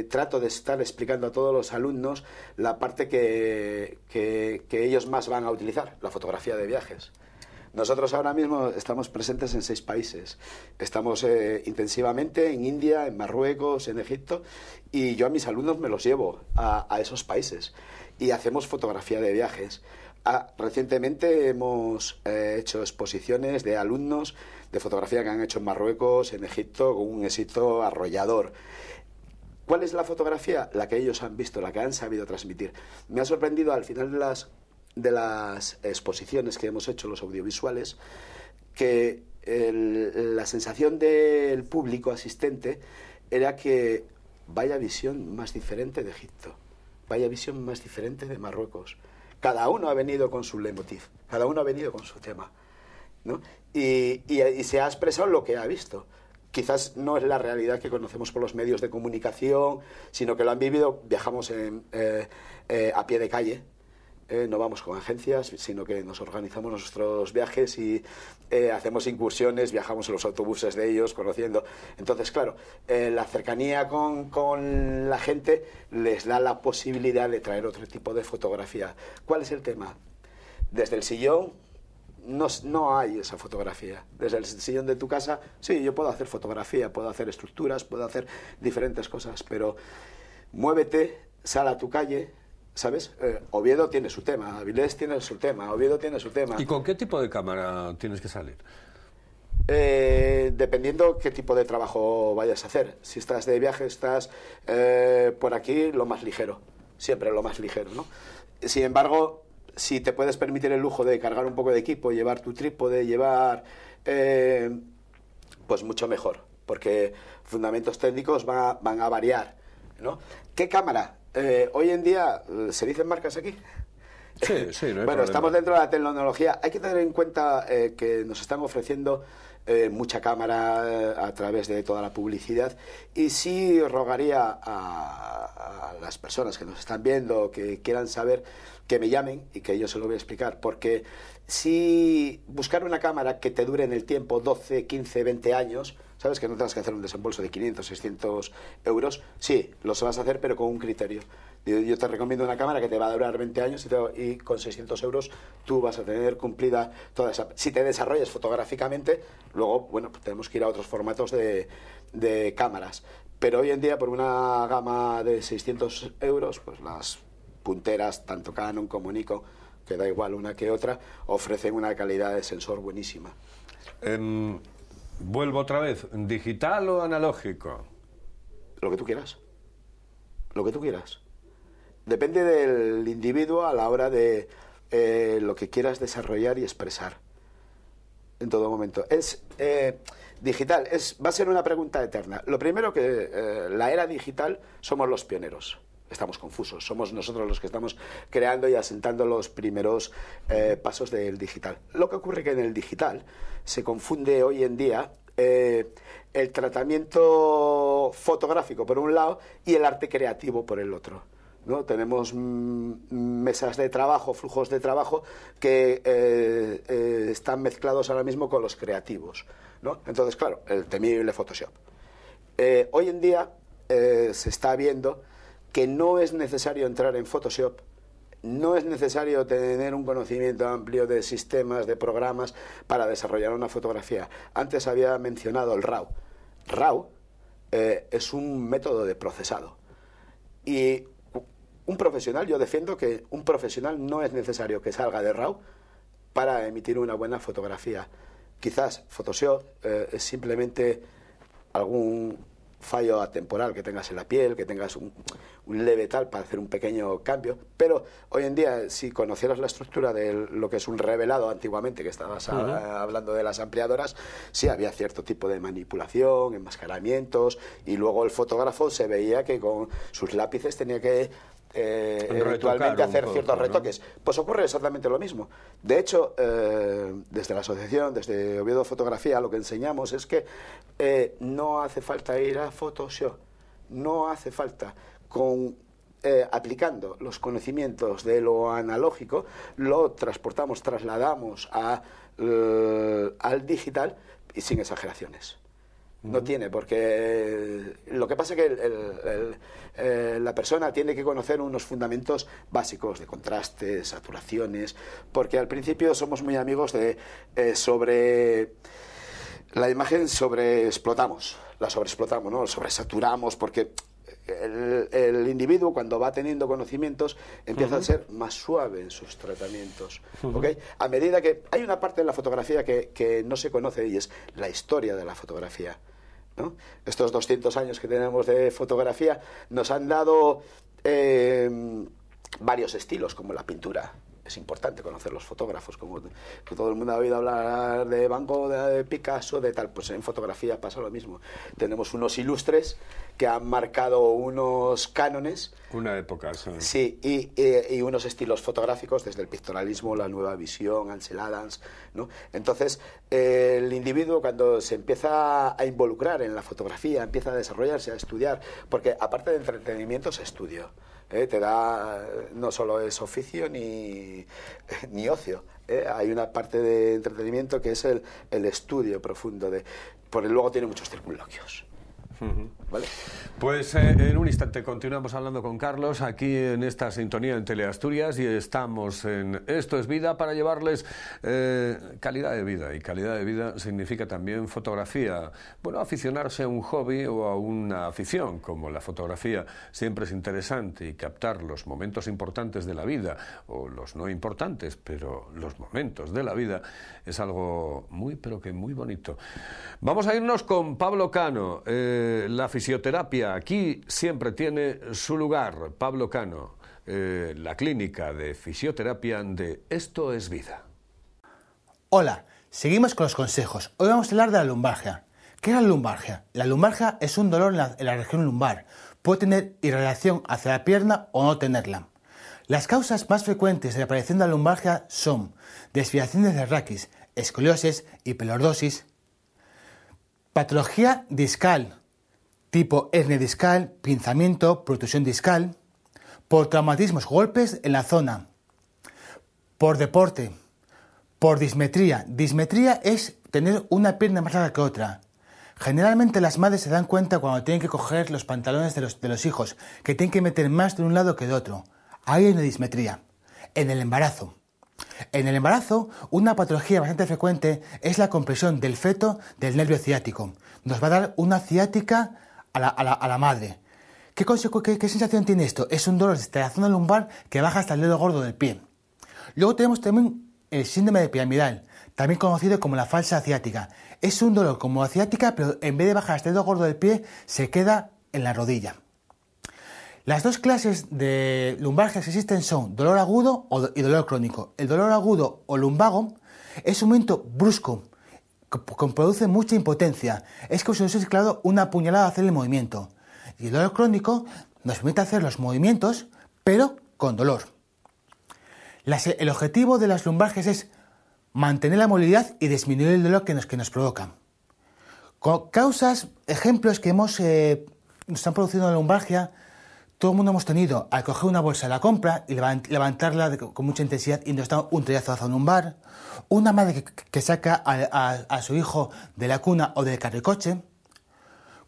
trato de estar explicando a todos los alumnos la parte que, que ellos más van a utilizar, la fotografía de viajes. Nosotros ahora mismo estamos presentes en seis países. Estamos eh, intensivamente en India, en Marruecos, en Egipto, y yo a mis alumnos me los llevo a, esos países y hacemos fotografía de viajes. Ah, recientemente hemos eh, hecho exposiciones de alumnos de fotografía que han hecho en Marruecos, en Egipto, con un éxito arrollador. ¿Cuál es la fotografía? La que ellos han visto, la que han sabido transmitir. Me ha sorprendido al final de las de las exposiciones que hemos hecho, los audiovisuales, que la sensación del público asistente era que vaya visión más diferente de Egipto, vaya visión más diferente de Marruecos. Cada uno ha venido con su leitmotiv, cada uno ha venido con su tema. ¿no? Y, se ha expresado lo que ha visto quizás no es la realidad que conocemos por los medios de comunicación, sino que lo han vivido, viajamos eh, eh, a pie de calle, eh, no vamos con agencias, sino que nos organizamos nuestros viajes y eh, hacemos incursiones, viajamos en los autobuses de ellos, conociendo. Entonces, claro, eh, la cercanía con, la gente les da la posibilidad de traer otro tipo de fotografía. ¿Cuál es el tema? Desde el sillón no, no hay esa fotografía. Desde el sillón de tu casa, sí, yo puedo hacer fotografía, puedo hacer estructuras, puedo hacer diferentes cosas, pero muévete, sal a tu calle, ¿Sabes? Eh, Oviedo tiene su tema, Avilés tiene su tema, Oviedo tiene su tema. ¿Y con qué tipo de cámara tienes que salir? Eh, dependiendo qué tipo de trabajo vayas a hacer. Si estás de viaje, estás eh, por aquí, lo más ligero. Siempre lo más ligero, ¿no? Sin embargo, si te puedes permitir el lujo de cargar un poco de equipo, llevar tu trípode, llevar... pues mucho mejor, porque fundamentos técnicos van a variar, ¿no? ¿Qué cámara? Eh, hoy en día, eh, ¿se dicen marcas aquí? Sí, sí, no bueno, estamos dentro de la tecnología. Hay que tener en cuenta eh, que nos están ofreciendo mucha cámara a través de toda la publicidad y sí rogaría a, a, las personas que nos están viendo, que quieran saber, que me llamen y que yo se lo voy a explicar, porque si buscar una cámara que te dure en el tiempo 12, 15, 20 años, ¿Sabes? Que no tengas que hacer un desembolso de 500, 600 euros. Sí, los vas a hacer, pero con un criterio. Yo te recomiendo una cámara que te va a durar 20 años y, con 600 euros tú vas a tener cumplida toda esa... Si te desarrollas fotográficamente, luego, bueno, pues tenemos que ir a otros formatos de, cámaras. Pero hoy en día, por una gama de 600 euros, pues las punteras, tanto Canon como Nikon, que da igual una que otra, ofrecen una calidad de sensor buenísima. Vuelvo otra vez, digital o analógico. Lo que tú quieras. Lo que tú quieras. Depende del individuo a la hora de eh, lo que quieras desarrollar y expresar. En todo momento. Es eh, digital, es, va a ser una pregunta eterna. Lo primero que eh, la era digital somos los pioneros estamos confusos. Somos nosotros los que estamos creando y asentando los primeros eh, pasos del digital. Lo que ocurre que en el digital se confunde hoy en día eh, el tratamiento fotográfico por un lado y el arte creativo por el otro. ¿no? Tenemos mm, mesas de trabajo, flujos de trabajo que eh, están mezclados ahora mismo con los creativos. Entonces, claro, el temible Photoshop. hoy en día se está viendo que no es necesario entrar en Photoshop, no es necesario tener un conocimiento amplio de sistemas, de programas para desarrollar una fotografía. Antes había mencionado el RAW. RAW eh, es un método de procesado. Y un profesional, yo defiendo que un profesional no es necesario que salga de RAW para emitir una buena fotografía. Quizás Photoshop eh, es simplemente algún fallo atemporal que tengas en la piel, que tengas un, leve tal para hacer un pequeño cambio. Pero hoy en día, si conocieras la estructura de lo que es un revelado antiguamente, que estabas ah, hablando de las ampliadoras, sí había cierto tipo de manipulación, enmascaramientos, y luego el fotógrafo se veía que con sus lápices tenía que eh, eventualmente hacer ciertos retoques. Pues ocurre exactamente lo mismo. De hecho, eh, desde la asociación, desde Oviedo Fotografía, lo que enseñamos es que eh, no hace falta ir a Photoshop, no hace falta con eh, aplicando los conocimientos de lo analógico, lo transportamos, trasladamos al digital y sin exageraciones. No tiene, porque eh, lo que pasa es que eh, la persona tiene que conocer unos fundamentos básicos de contrastes, saturaciones, porque al principio somos muy amigos de eh, sobre la imagen sobreexplotamos, la sobreexplotamos, ¿no? Sobresaturamos porque el, individuo cuando va teniendo conocimientos empieza a ser más suave en sus tratamientos. A medida que hay una parte de la fotografía que, no se conoce y es la historia de la fotografía. Estos 200 años que tenemos de fotografía nos han dado eh, varios estilos, como la pintura, es importante conocer los fotógrafos, como que todo el mundo ha oído hablar de banco de Picasso, de tal, pues en fotografía pasa lo mismo. Tenemos unos ilustres que han marcado unos cánones. Una época, sí. Sí, y, unos estilos fotográficos, desde el pictorialismo, la nueva visión, Ansel Adams, Entonces, el individuo cuando se empieza a involucrar en la fotografía, empieza a desarrollarse, a estudiar, porque aparte de entretenimiento se estudia. Eh, te da, eh, no solo es oficio ni, ni ocio, eh, hay una parte de entretenimiento que es el, el estudio profundo de... por el luego tiene muchos circunloquios. ¿Vale? Pues eh, en un instante continuamos hablando con Carlos aquí en esta sintonía en Teleasturias y estamos en Esto es Vida para llevarles eh, calidad de vida. Y calidad de vida significa también fotografía. Bueno, aficionarse a un hobby o a una afición como la fotografía siempre es interesante y captar los momentos importantes de la vida o los no importantes, pero los momentos de la vida es algo muy, pero que muy bonito. Vamos a irnos con Pablo Cano, eh, la fisioterapia aquí siempre tiene su lugar Pablo Cano, eh, la clínica de fisioterapia de Esto es Vida. Hola, seguimos con los consejos. Hoy vamos a hablar de la lumbargia ¿Qué es la lumbargia? La lumbargia es un dolor en la, región lumbar. Puede tener irradiación hacia la pierna o no tenerla. Las causas más frecuentes de la aparición de la lumbargia son desviaciones de raquis, escoliosis, y pelordosis patología discal, tipo hernia discal, pinzamiento, protrusión discal, por traumatismos golpes en la zona, por deporte, por dismetría. Dismetría es tener una pierna más larga que otra. Generalmente las madres se dan cuenta cuando tienen que coger los pantalones de los, de los hijos, que tienen que meter más de un lado que de otro. Ahí hay una dismetría. En el embarazo. En el embarazo, una patología bastante frecuente es la compresión del feto del nervio ciático. Nos va a dar una ciática a la, madre. ¿Qué, qué, sensación tiene esto? Es un dolor desde la zona lumbar que baja hasta el dedo gordo del pie. Luego tenemos también el síndrome de piramidal, también conocido como la falsa asiática. Es un dolor como asiática pero en vez de bajar hasta el dedo gordo del pie, se queda en la rodilla. Las dos clases de lumbar que existen son dolor agudo y dolor crónico. El dolor agudo o lumbago es un momento brusco produce mucha impotencia. Es que nos ha esclado una puñalada hacer el movimiento. Y el dolor crónico nos permite hacer los movimientos, pero con dolor. el objetivo de las lumbarjes es mantener la movilidad y disminuir el dolor que nos, provoca. causas, ejemplos que hemos, eh, nos han producido en la lumbargia todo el mundo hemos tenido al coger una bolsa de la compra y levantarla con mucha intensidad y nos está un trillazo en un una madre que, saca a, su hijo de la cuna o del carricoche,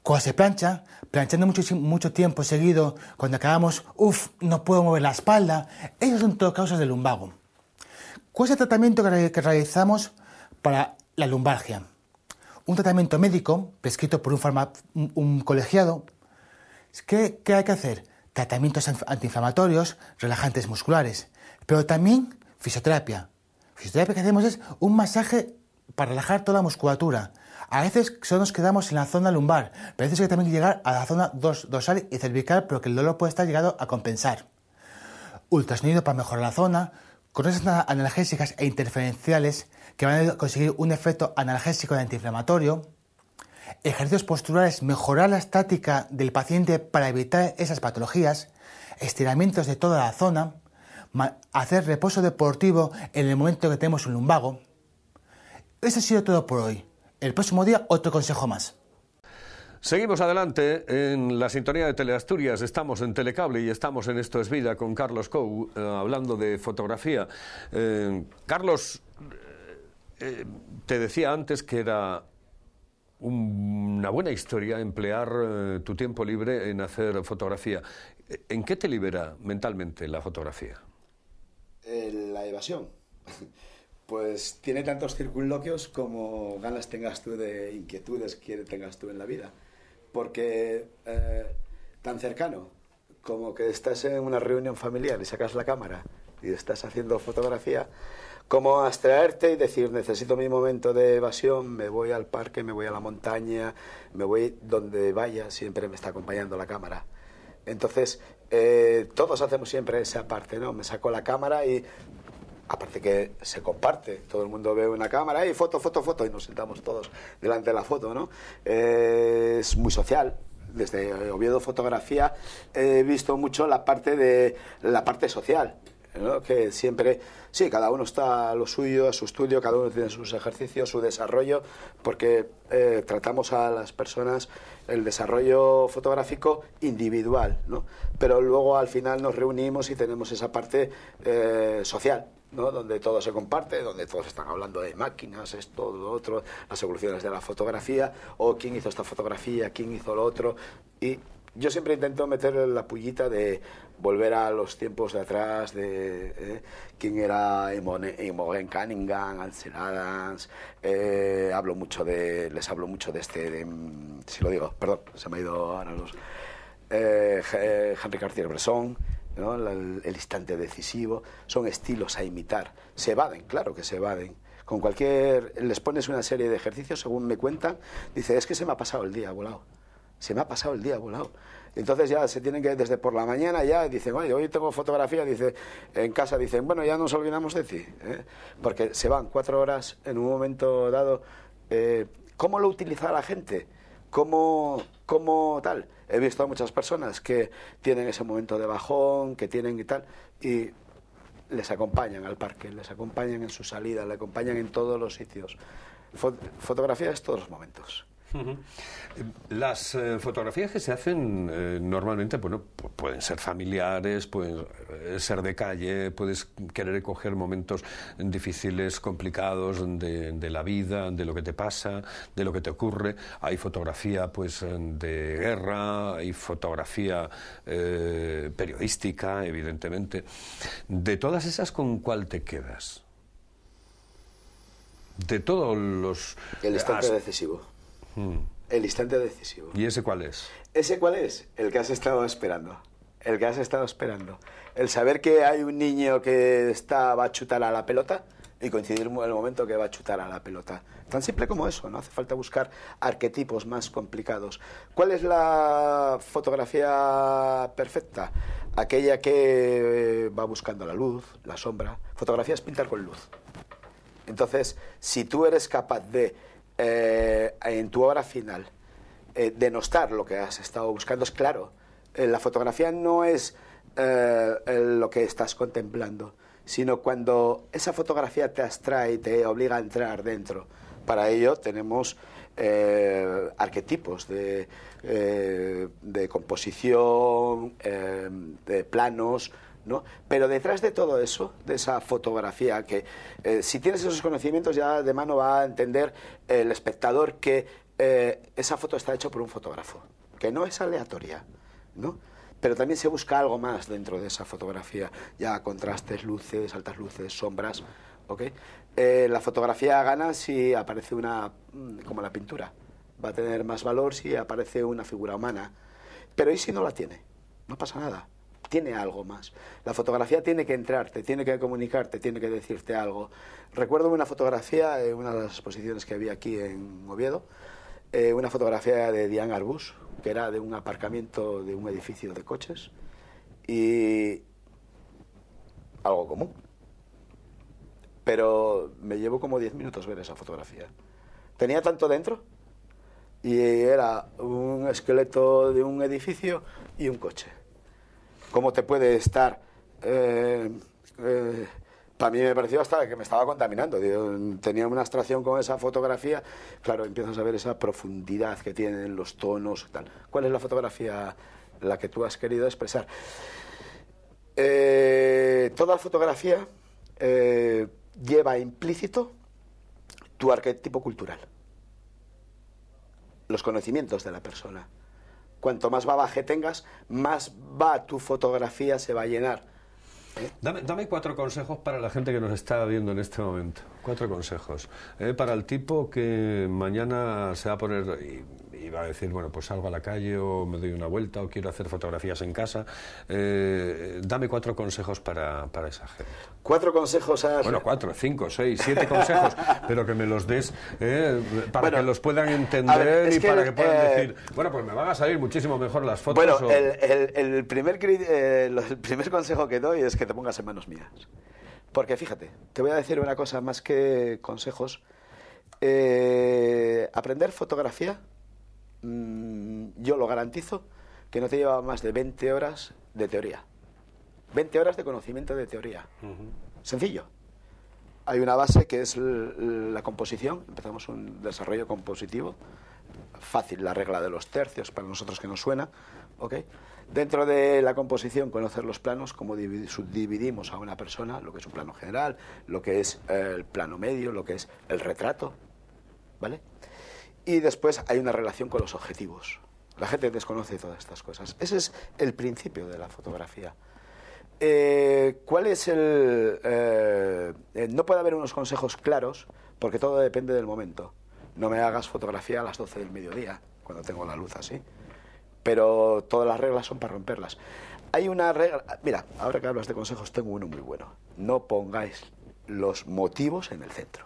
cuando se plancha, planchando mucho, mucho tiempo seguido, cuando acabamos, uff, no puedo mover la espalda, esas son todas causas de lumbago. ¿Cuál es el tratamiento que, realizamos para la lumbargia? Un tratamiento médico prescrito por un, un, un colegiado. ¿Qué, ¿Qué hay que hacer? tratamientos antiinflamatorios, relajantes musculares, pero también fisioterapia. Fisioterapia que hacemos es un masaje para relajar toda la musculatura. A veces solo nos quedamos en la zona lumbar, pero a veces hay que también llegar a la zona dorsal y cervical, pero que el dolor puede estar llegado a compensar. Ultrasonido para mejorar la zona, con esas analgésicas e interferenciales que van a conseguir un efecto analgésico y antiinflamatorio ejercicios posturales, mejorar la estática del paciente para evitar esas patologías, estiramientos de toda la zona, hacer reposo deportivo en el momento que tenemos un lumbago. Eso ha sido todo por hoy. El próximo día otro consejo más. Seguimos adelante en la sintonía de Teleasturias, estamos en Telecable y estamos en Esto es Vida con Carlos Cou, eh, hablando de fotografía. Eh, Carlos, eh, te decía antes que era una buena historia emplear eh, tu tiempo libre en hacer fotografía. ¿En qué te libera mentalmente la fotografía? Eh, la evasión. pues tiene tantos circunloquios como ganas tengas tú de inquietudes que tengas tú en la vida. Porque eh, tan cercano como que estás en una reunión familiar y sacas la cámara y estás haciendo fotografía, como abstraerte y decir, necesito mi momento de evasión, me voy al parque, me voy a la montaña, me voy donde vaya, siempre me está acompañando la cámara. Entonces, eh, todos hacemos siempre esa parte, ¿no? Me saco la cámara y aparte que se comparte, todo el mundo ve una cámara y foto, foto, foto, y nos sentamos todos delante de la foto, ¿no? Eh, es muy social. Desde Oviedo Fotografía he visto mucho la parte de la parte social que siempre, sí, cada uno está a lo suyo, a su estudio, cada uno tiene sus ejercicios, su desarrollo, porque eh, tratamos a las personas el desarrollo fotográfico individual, ¿no? pero luego al final nos reunimos y tenemos esa parte eh, social, ¿no? donde todo se comparte, donde todos están hablando de máquinas, esto, lo otro, las evoluciones de la fotografía, o quién hizo esta fotografía, quién hizo lo otro, y yo siempre intento meter la pullita de volver a los tiempos de atrás, de eh, quién era Imogen Cunningham, Ansel Adams. Eh, hablo mucho de, les hablo mucho de este, mm, si lo digo, perdón, se me ha ido a los. Eh, eh Henry Cartier-Bresson. El, instante decisivo, son estilos a imitar. Se evaden, claro que se evaden. Con cualquier, les pones una serie de ejercicios, según me cuentan, dice, es que se me ha pasado el día, ha volado se me ha pasado el día volado. Entonces ya se tienen que, desde por la mañana ya, dicen, oye, hoy tengo fotografía, dice, en casa dicen, bueno, ya nos olvidamos de ti, ¿eh? porque se van cuatro horas en un momento dado. Eh, ¿Cómo lo utiliza la gente? ¿Cómo, tal? He visto a muchas personas que tienen ese momento de bajón, que tienen y tal, y les acompañan al parque, les acompañan en su salida, les acompañan en todos los sitios. ...fotografías fotografía es todos los momentos. Eh, las eh, fotografías que se hacen eh, normalmente, bueno, pueden ser familiares, pueden ser de calle, puedes querer coger momentos difíciles, complicados de, la vida, de lo que te pasa, de lo que te ocurre. Hay fotografía, pues, de guerra, hay fotografía periodística, evidentemente. De todas esas, ¿con cuál te quedas? de todos los... El estante decisivo. Hmm. El instante decisivo. ¿Y ese cuál es? Ese cuál es, el que has estado esperando. El que has estado esperando. El saber que hay un niño que está, va a chutar a la pelota y coincidir el momento que va a chutar a la pelota. Tan simple como eso, no hace falta buscar arquetipos más complicados. ¿Cuál es la fotografía perfecta? Aquella que va buscando la luz, la sombra. Fotografía es pintar con luz. Entonces, si tú eres capaz de eh, en tu obra final, eh, denostar lo que has estado buscando es claro. Eh, la fotografía no es lo que estás contemplando, sino cuando esa fotografía te abstrae y te obliga a entrar dentro. Para ello tenemos arquetipos de, composición, de planos, ¿no? Pero detrás de todo eso, de esa fotografía, que eh, si tienes esos conocimientos ya de mano va a entender el espectador que eh, esa foto está hecha por un fotógrafo, que no es aleatoria, ¿no? Pero también se busca algo más dentro de esa fotografía, ya contrastes, luces, altas luces, sombras, eh, la fotografía gana si aparece una, mm, como la pintura, va a tener más valor si aparece una figura humana, pero ¿y si no la tiene? No pasa nada tiene algo más. La fotografía tiene que entrarte, tiene que comunicarte, tiene que decirte algo. Recuerdo una fotografía, en eh, una de las exposiciones que había aquí en Oviedo, eh, una fotografía de Diane Arbus, que era de un aparcamiento de un edificio de coches, y algo común. Pero me llevo como 10 minutos ver esa fotografía. Tenía tanto dentro y era un esqueleto de un edificio y un coche cómo te puede estar... para eh, eh, mí me pareció hasta que me estaba contaminando. tenía una abstracción con esa fotografía. Claro, empiezas a ver esa profundidad que tienen los tonos tal. ¿Cuál es la fotografía la que tú has querido expresar? Eh, toda fotografía lleva implícito tu arquetipo cultural, los conocimientos de la persona cuanto más babaje tengas, más va tu fotografía, se va a llenar. Dame, dame cuatro consejos para la gente que nos está viendo en este momento. Cuatro consejos. Eh, para el tipo que mañana se va a poner y, va a decir, bueno, pues salgo a la calle o me doy una vuelta o quiero hacer fotografías en casa, eh, dame cuatro consejos para, para, esa gente. Cuatro consejos a... Bueno, cuatro, cinco, seis, siete consejos, pero que me los des eh, para que los puedan entender y para que puedan decir, bueno, pues me van a salir muchísimo mejor las fotos. Bueno, el, primer, el primer consejo que doy es que te pongas en manos mías. Porque fíjate, te voy a decir una cosa más que consejos. Eh, aprender fotografía, mm, yo lo garantizo, que no te lleva más de 20 horas de teoría. 20 horas de conocimiento de teoría. Sencillo. Hay una base que es la composición, empezamos un desarrollo compositivo fácil la regla de los tercios para nosotros que nos suena. Dentro de la composición, conocer los planos, cómo subdividimos a una persona, lo que es un plano general, lo que es eh, el plano medio, lo que es el retrato. ¿Vale? Y después hay una relación con los objetivos. La gente desconoce todas estas cosas. Ese es el principio de la fotografía. Eh, ¿Cuál es el...? Eh, no puede haber unos consejos claros porque todo depende del momento no me hagas fotografía a las 12 del mediodía, cuando tengo la luz así. Pero todas las reglas son para romperlas. Hay una regla, mira, ahora que hablas de consejos tengo uno muy bueno. No pongáis los motivos en el centro.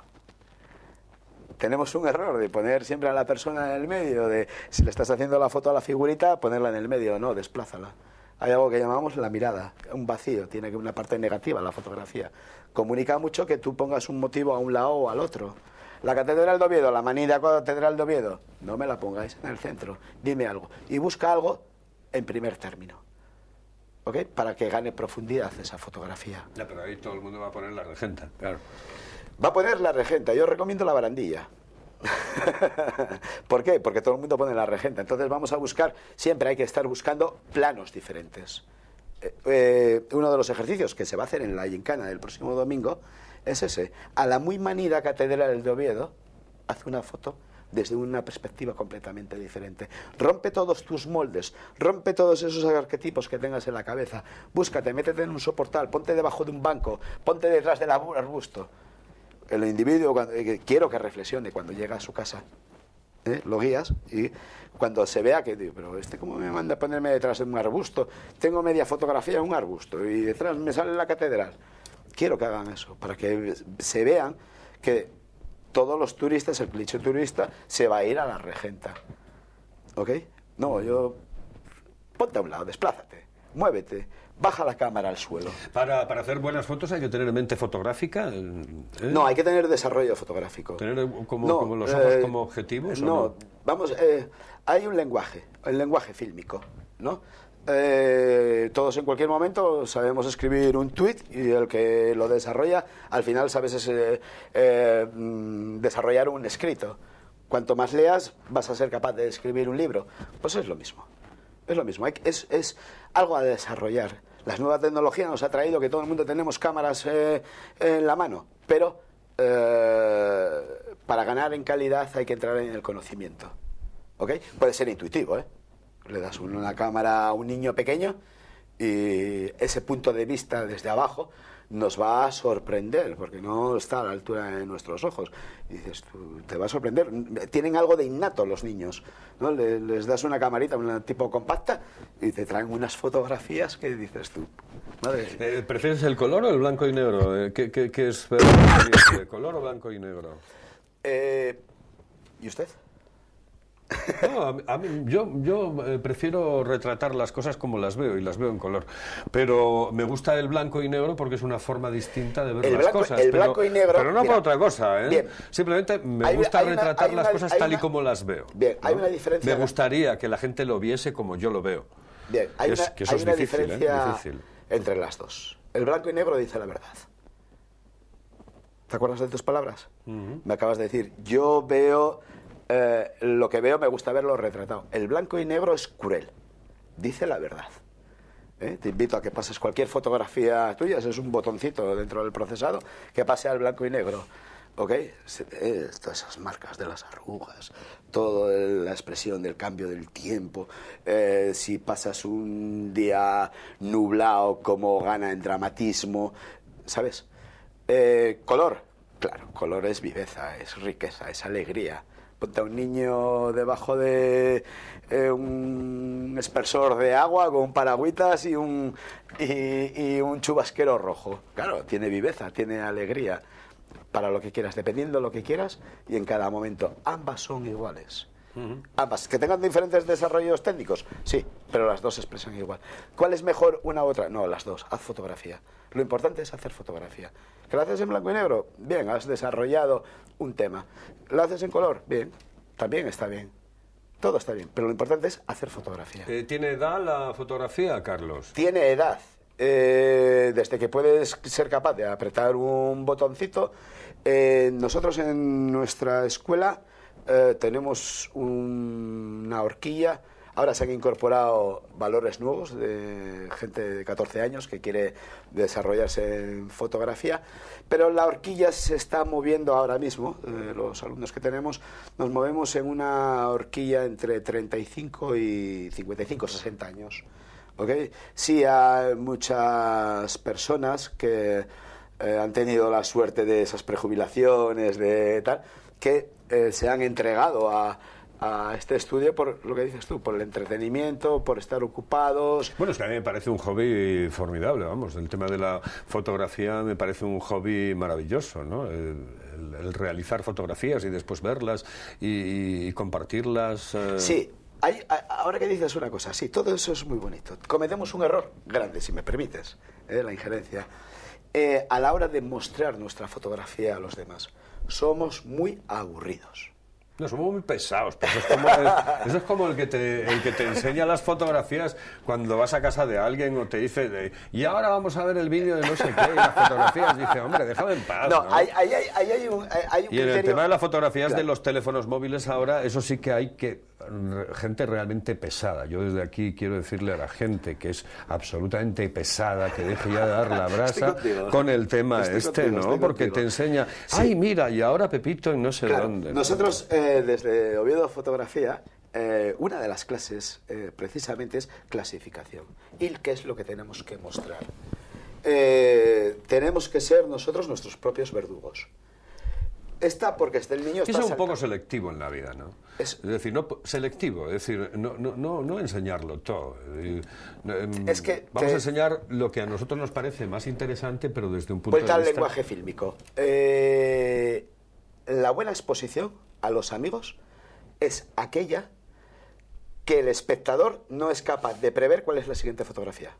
Tenemos un error de poner siempre a la persona en el medio, de si le estás haciendo la foto a la figurita, ponerla en el medio, no, desplázala. Hay algo que llamamos la mirada, un vacío, tiene una parte negativa la fotografía. Comunica mucho que tú pongas un motivo a un lado o al otro. La Catedral de Oviedo, la manida Catedral de Oviedo, no me la pongáis en el centro. Dime algo. Y busca algo en primer término. ¿Ok? Para que gane profundidad esa fotografía. Ya, pero ahí todo el mundo va a poner la regenta, claro. Va a poner la regenta. Yo recomiendo la barandilla. ¿Por qué? Porque todo el mundo pone la regenta. Entonces vamos a buscar, siempre hay que estar buscando planos diferentes. Eh, eh, uno de los ejercicios que se va a hacer en la Yincana del próximo domingo es ese. A la muy manida catedral de Oviedo, hace una foto desde una perspectiva completamente diferente. Rompe todos tus moldes, rompe todos esos arquetipos que tengas en la cabeza. Búscate, métete en un soportal, ponte debajo de un banco, ponte detrás del arbusto. El individuo, eh, quiero que reflexione cuando llega a su casa. ¿eh? Lo guías y cuando se vea que, pero este cómo me manda a ponerme detrás de un arbusto. Tengo media fotografía de un arbusto y detrás me sale la catedral quiero que hagan eso, para que se vean que todos los turistas, el cliché turista, se va a ir a la regenta. ¿Ok? No, yo. Ponte a un lado, desplázate, muévete, baja la cámara al suelo. Para, hacer buenas fotos hay que tener mente fotográfica. ¿eh? No, hay que tener desarrollo fotográfico. ¿Tener como, los ojos eh, como objetivos? No, vamos, eh, hay un lenguaje, el lenguaje fílmico, ¿no? Eh, todos en cualquier momento sabemos escribir un tweet y el que lo desarrolla, al final sabes eh, eh, mm, desarrollar un escrito. Cuanto más leas, vas a ser capaz de escribir un libro. Pues es lo mismo. Es lo mismo. Es, es algo a desarrollar. Las nuevas tecnologías nos ha traído que todo el mundo tenemos cámaras en la mano, pero para ganar en calidad hay que entrar en el conocimiento. ¿Ok? Puede ser intuitivo, ¿eh? le das una cámara a un niño pequeño y ese punto de vista desde abajo nos va a sorprender, porque no está a la altura de nuestros ojos. Y dices, te va a sorprender. Tienen algo de innato los niños. ¿no? Les, das una camarita, un tipo compacta, y te traen unas fotografías que dices tú. Madre. Eh, ¿Prefieres el color o el blanco y negro? Eh, ¿Qué, qué, qué es color o blanco y negro? Eh, ¿Y usted? No, a, yo, yo eh, prefiero retratar las cosas como las veo y las veo en color. Pero me gusta el blanco y negro porque es una forma distinta de ver las cosas. El blanco y negro. Pero no para por otra cosa, ¿eh? Simplemente me gusta retratar las cosas tal y como las veo. Bien, hay una diferencia. Me gustaría que la gente lo viese como yo lo veo. Bien, hay una, que es ¿eh? diferencia entre las dos. El blanco y negro dice la verdad. ¿Te acuerdas de tus palabras? Me acabas de decir, yo veo eh, lo que veo me gusta verlo retratado. El blanco y negro es cruel, dice la verdad. ¿Eh? Te invito a que pases cualquier fotografía tuya, es un botoncito dentro del procesado, que pase al blanco y negro. ¿Ok? Eh, todas esas marcas de las arrugas, toda la expresión del cambio del tiempo. si pasas un día nublado, como gana en dramatismo. ¿Sabes? color, claro, color es viveza, es riqueza, es alegría un niño debajo de eh, un espesor de agua con paragüitas y un, y, un chubasquero rojo. Claro, tiene viveza, tiene alegría para lo que quieras, dependiendo de lo que quieras y en cada momento. Ambas son iguales. Ambas, que tengan diferentes desarrollos técnicos, sí, pero las dos expresan igual. ¿Cuál es mejor una u otra? No, las dos. Haz fotografía. Lo importante es hacer fotografía. ¿Que haces en blanco y negro? Bien, has desarrollado un tema. ¿Lo haces en color? Bien, también está bien. Todo está bien, pero lo importante es hacer fotografía. Eh, ¿Tiene edad la fotografía, Carlos? Tiene edad. Eh, desde que puedes ser capaz de apretar un botoncito, eh, nosotros en nuestra escuela tenemos una horquilla Ahora se han incorporado valores nuevos de gente de 14 años que quiere desarrollarse en fotografía, pero la horquilla se está moviendo ahora mismo. Eh, los alumnos que tenemos nos movemos en una horquilla entre 35 y 55, 60 años. Sí, hay muchas personas que eh, han tenido la suerte de esas prejubilaciones, de tal, que eh, se han entregado a a este estudio por lo que dices tú, por el entretenimiento, por estar ocupados. Bueno, es que a mí me parece un hobby formidable, vamos. El tema de la fotografía me parece un hobby maravilloso, ¿no? El, realizar fotografías y después verlas y, compartirlas. Eh. Sí. ahora que dices una cosa, sí, todo eso es muy bonito. Cometemos un error grande, si me permites, eh, la injerencia, eh, a la hora de mostrar nuestra fotografía a los demás. Somos muy aburridos somos muy pesados. Pues eso es como el que, te, el que te enseña las fotografías cuando vas a casa de alguien o te dice, y ahora vamos a ver el vídeo de no sé qué, y las fotografías. Dice, hombre, déjame en paz. No, Hay, hay, Y en el tema de las fotografías de los teléfonos móviles ahora, eso sí que hay que gente realmente pesada. Yo desde aquí quiero decirle a la gente que es absolutamente pesada, que deje ya de dar la brasa con el tema este, ¿no? Porque te enseña, ay, mira, y ahora Pepito y no sé dónde. Nosotros eh, desde Oviedo Fotografía, eh, una de las clases eh, precisamente es clasificación. ¿Y qué es lo que tenemos que mostrar? tenemos que ser nosotros nuestros propios verdugos está porque este es el niño está... es un poco selectivo en la vida, ¿no? Es, decir, no selectivo, es decir, no, no, enseñarlo todo. Es em, que Vamos a enseñar lo que a nosotros nos parece más interesante, pero desde un punto de vista... Vuelta al lenguaje fílmico. Eh, la buena exposición a los amigos es aquella que el espectador no es capaz de prever cuál es la siguiente fotografía.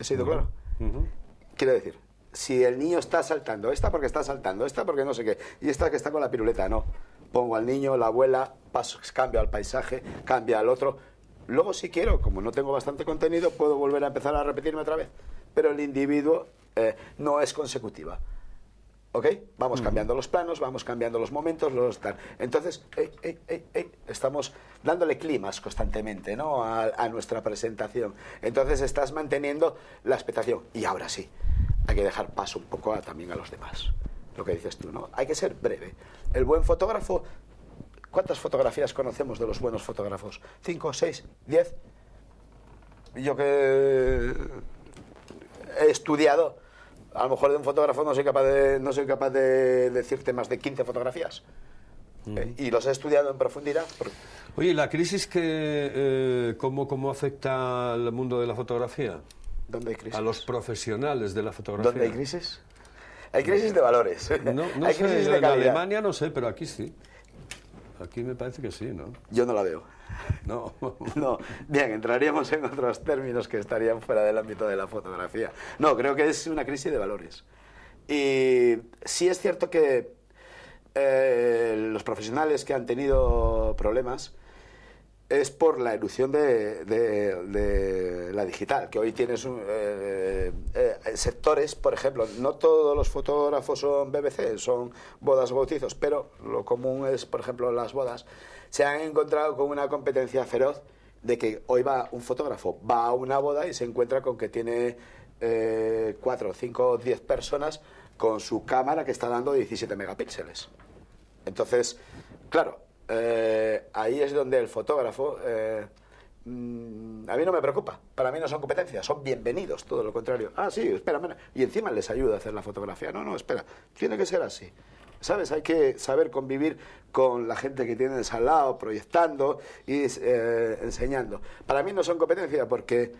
¿He sido claro? Quiero decir, si el niño está saltando, esta porque está saltando, esta porque no sé qué, y esta que está con la piruleta, no. Pongo al niño, la abuela, paso, cambio al paisaje, cambio al otro. Luego, si quiero, como no tengo bastante contenido, puedo volver a empezar a repetirme otra vez. Pero el individuo eh, no es consecutiva. ¿Ok? Vamos cambiando los planos, vamos cambiando los momentos, los tal. Entonces, estamos dándole climas constantemente ¿no? A, nuestra presentación. Entonces estás manteniendo la expectación. Y ahora sí, hay que dejar paso un poco también a los demás. Lo que dices tú, ¿no? Hay que ser breve. El buen fotógrafo, ¿cuántas fotografías conocemos de los buenos fotógrafos? ¿Cinco, seis, diez? Yo que he estudiado a lo mejor de un fotógrafo no soy capaz de, no soy capaz de decirte más de 15 fotografías. Eh, y los he estudiado en profundidad. Oye, ¿la crisis que, eh, ¿cómo, afecta al mundo de la fotografía? ¿Dónde hay crisis? A los profesionales de la fotografía. ¿Dónde hay crisis? Hay crisis de valores. No, hay de en Alemania no sé, pero aquí sí. Aquí me parece que sí, ¿no? Yo no la veo. No. no. Bien, entraríamos en otros términos que estarían fuera del ámbito de la fotografía. No, creo que es una crisis de valores. Y sí es cierto que eh, los profesionales que han tenido problemas es por la ilusión de, la digital, que hoy tienes eh, eh, sectores, por ejemplo, no todos los fotógrafos son BBC, son bodas bautizos, pero lo común es, por ejemplo, las bodas, se han encontrado con una competencia feroz de que hoy va un fotógrafo, va a una boda y se encuentra con que tiene eh, cuatro, cinco, o diez personas con su cámara que está dando 17 megapíxeles. Entonces, claro, eh, ahí es donde el fotógrafo, eh, mm, a mí no me preocupa, para mí no son competencias, son bienvenidos, todo lo contrario. Ah, sí, espera, y encima les ayuda a hacer la fotografía. No, no, espera, tiene que ser así. ¿Sabes? Hay que saber convivir con la gente que tienes al lado, proyectando y eh, enseñando. Para mí no son competencias porque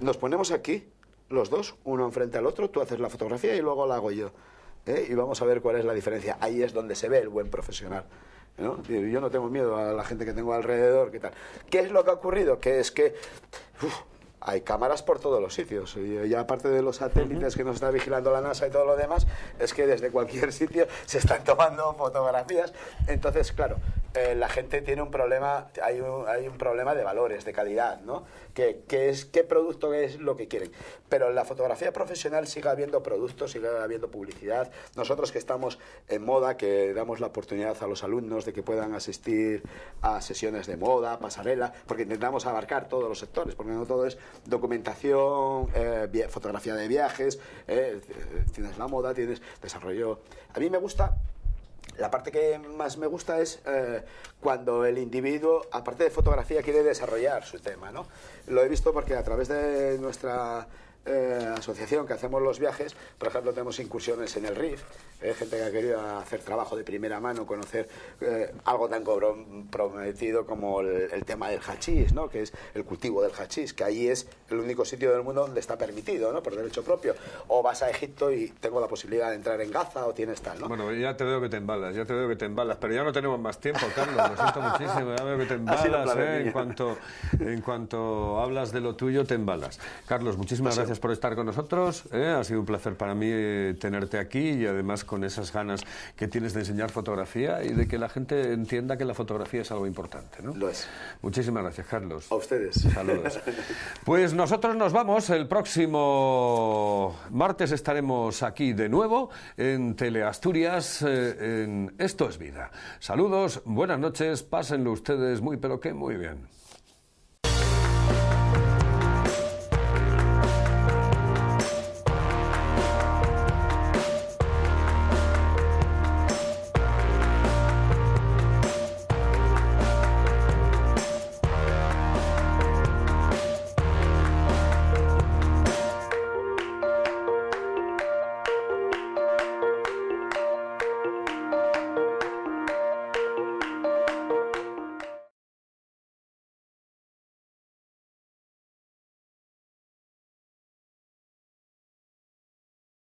nos ponemos aquí, los dos, uno enfrente al otro, tú haces la fotografía y luego la hago yo. Y vamos a ver cuál es la diferencia. Ahí es donde se ve el buen profesional. Yo no tengo miedo a la gente que tengo alrededor, ¿qué tal? ¿Qué es lo que ha ocurrido? Que es que hay cámaras por todos los sitios. Y ya aparte de los satélites que nos está vigilando la NASA y todo lo demás, es que desde cualquier sitio se están tomando fotografías. Entonces, claro, eh, la gente tiene un problema, hay un, problema de valores, de calidad, ¿no? Que, es qué producto es lo que quieren. Pero en la fotografía profesional sigue habiendo productos, sigue habiendo publicidad. Nosotros que estamos en moda, que damos la oportunidad a los alumnos de que puedan asistir a sesiones de moda, pasarela, porque intentamos abarcar todos los sectores, porque no todo es documentación, eh, fotografía de viajes, eh, tienes la moda, tienes desarrollo. A mí me gusta la parte que más me gusta es eh, cuando el individuo, aparte de fotografía, quiere desarrollar su tema, ¿no? Lo he visto porque a través de nuestra eh, asociación que hacemos los viajes, por ejemplo, tenemos incursiones en el RIF, eh, gente que ha querido hacer trabajo de primera mano, conocer eh, algo tan prometido como el, tema del hachís, ¿no? que es el cultivo del hachís, que ahí es el único sitio del mundo donde está permitido, ¿no? por derecho propio. O vas a Egipto y tengo la posibilidad de entrar en Gaza o tienes tal. Bueno, ya te veo que te embalas, ya te veo que te embalas, pero ya no tenemos más tiempo, Carlos, lo siento muchísimo, ya veo que te embalas, en, cuanto, en cuanto hablas de lo tuyo te embalas. Carlos, muchísimas gracias por estar con nosotros. ¿eh? Ha sido un placer para mí eh, tenerte aquí y además con esas ganas que tienes de enseñar fotografía y de que la gente entienda que la fotografía es algo importante. ¿no? Lo es. Muchísimas gracias, Carlos. A ustedes. Saludos. pues nosotros nos vamos. El próximo martes estaremos aquí de nuevo en Tele Asturias eh, en Esto es Vida. Saludos, buenas noches, pásenlo ustedes muy, pero que muy bien.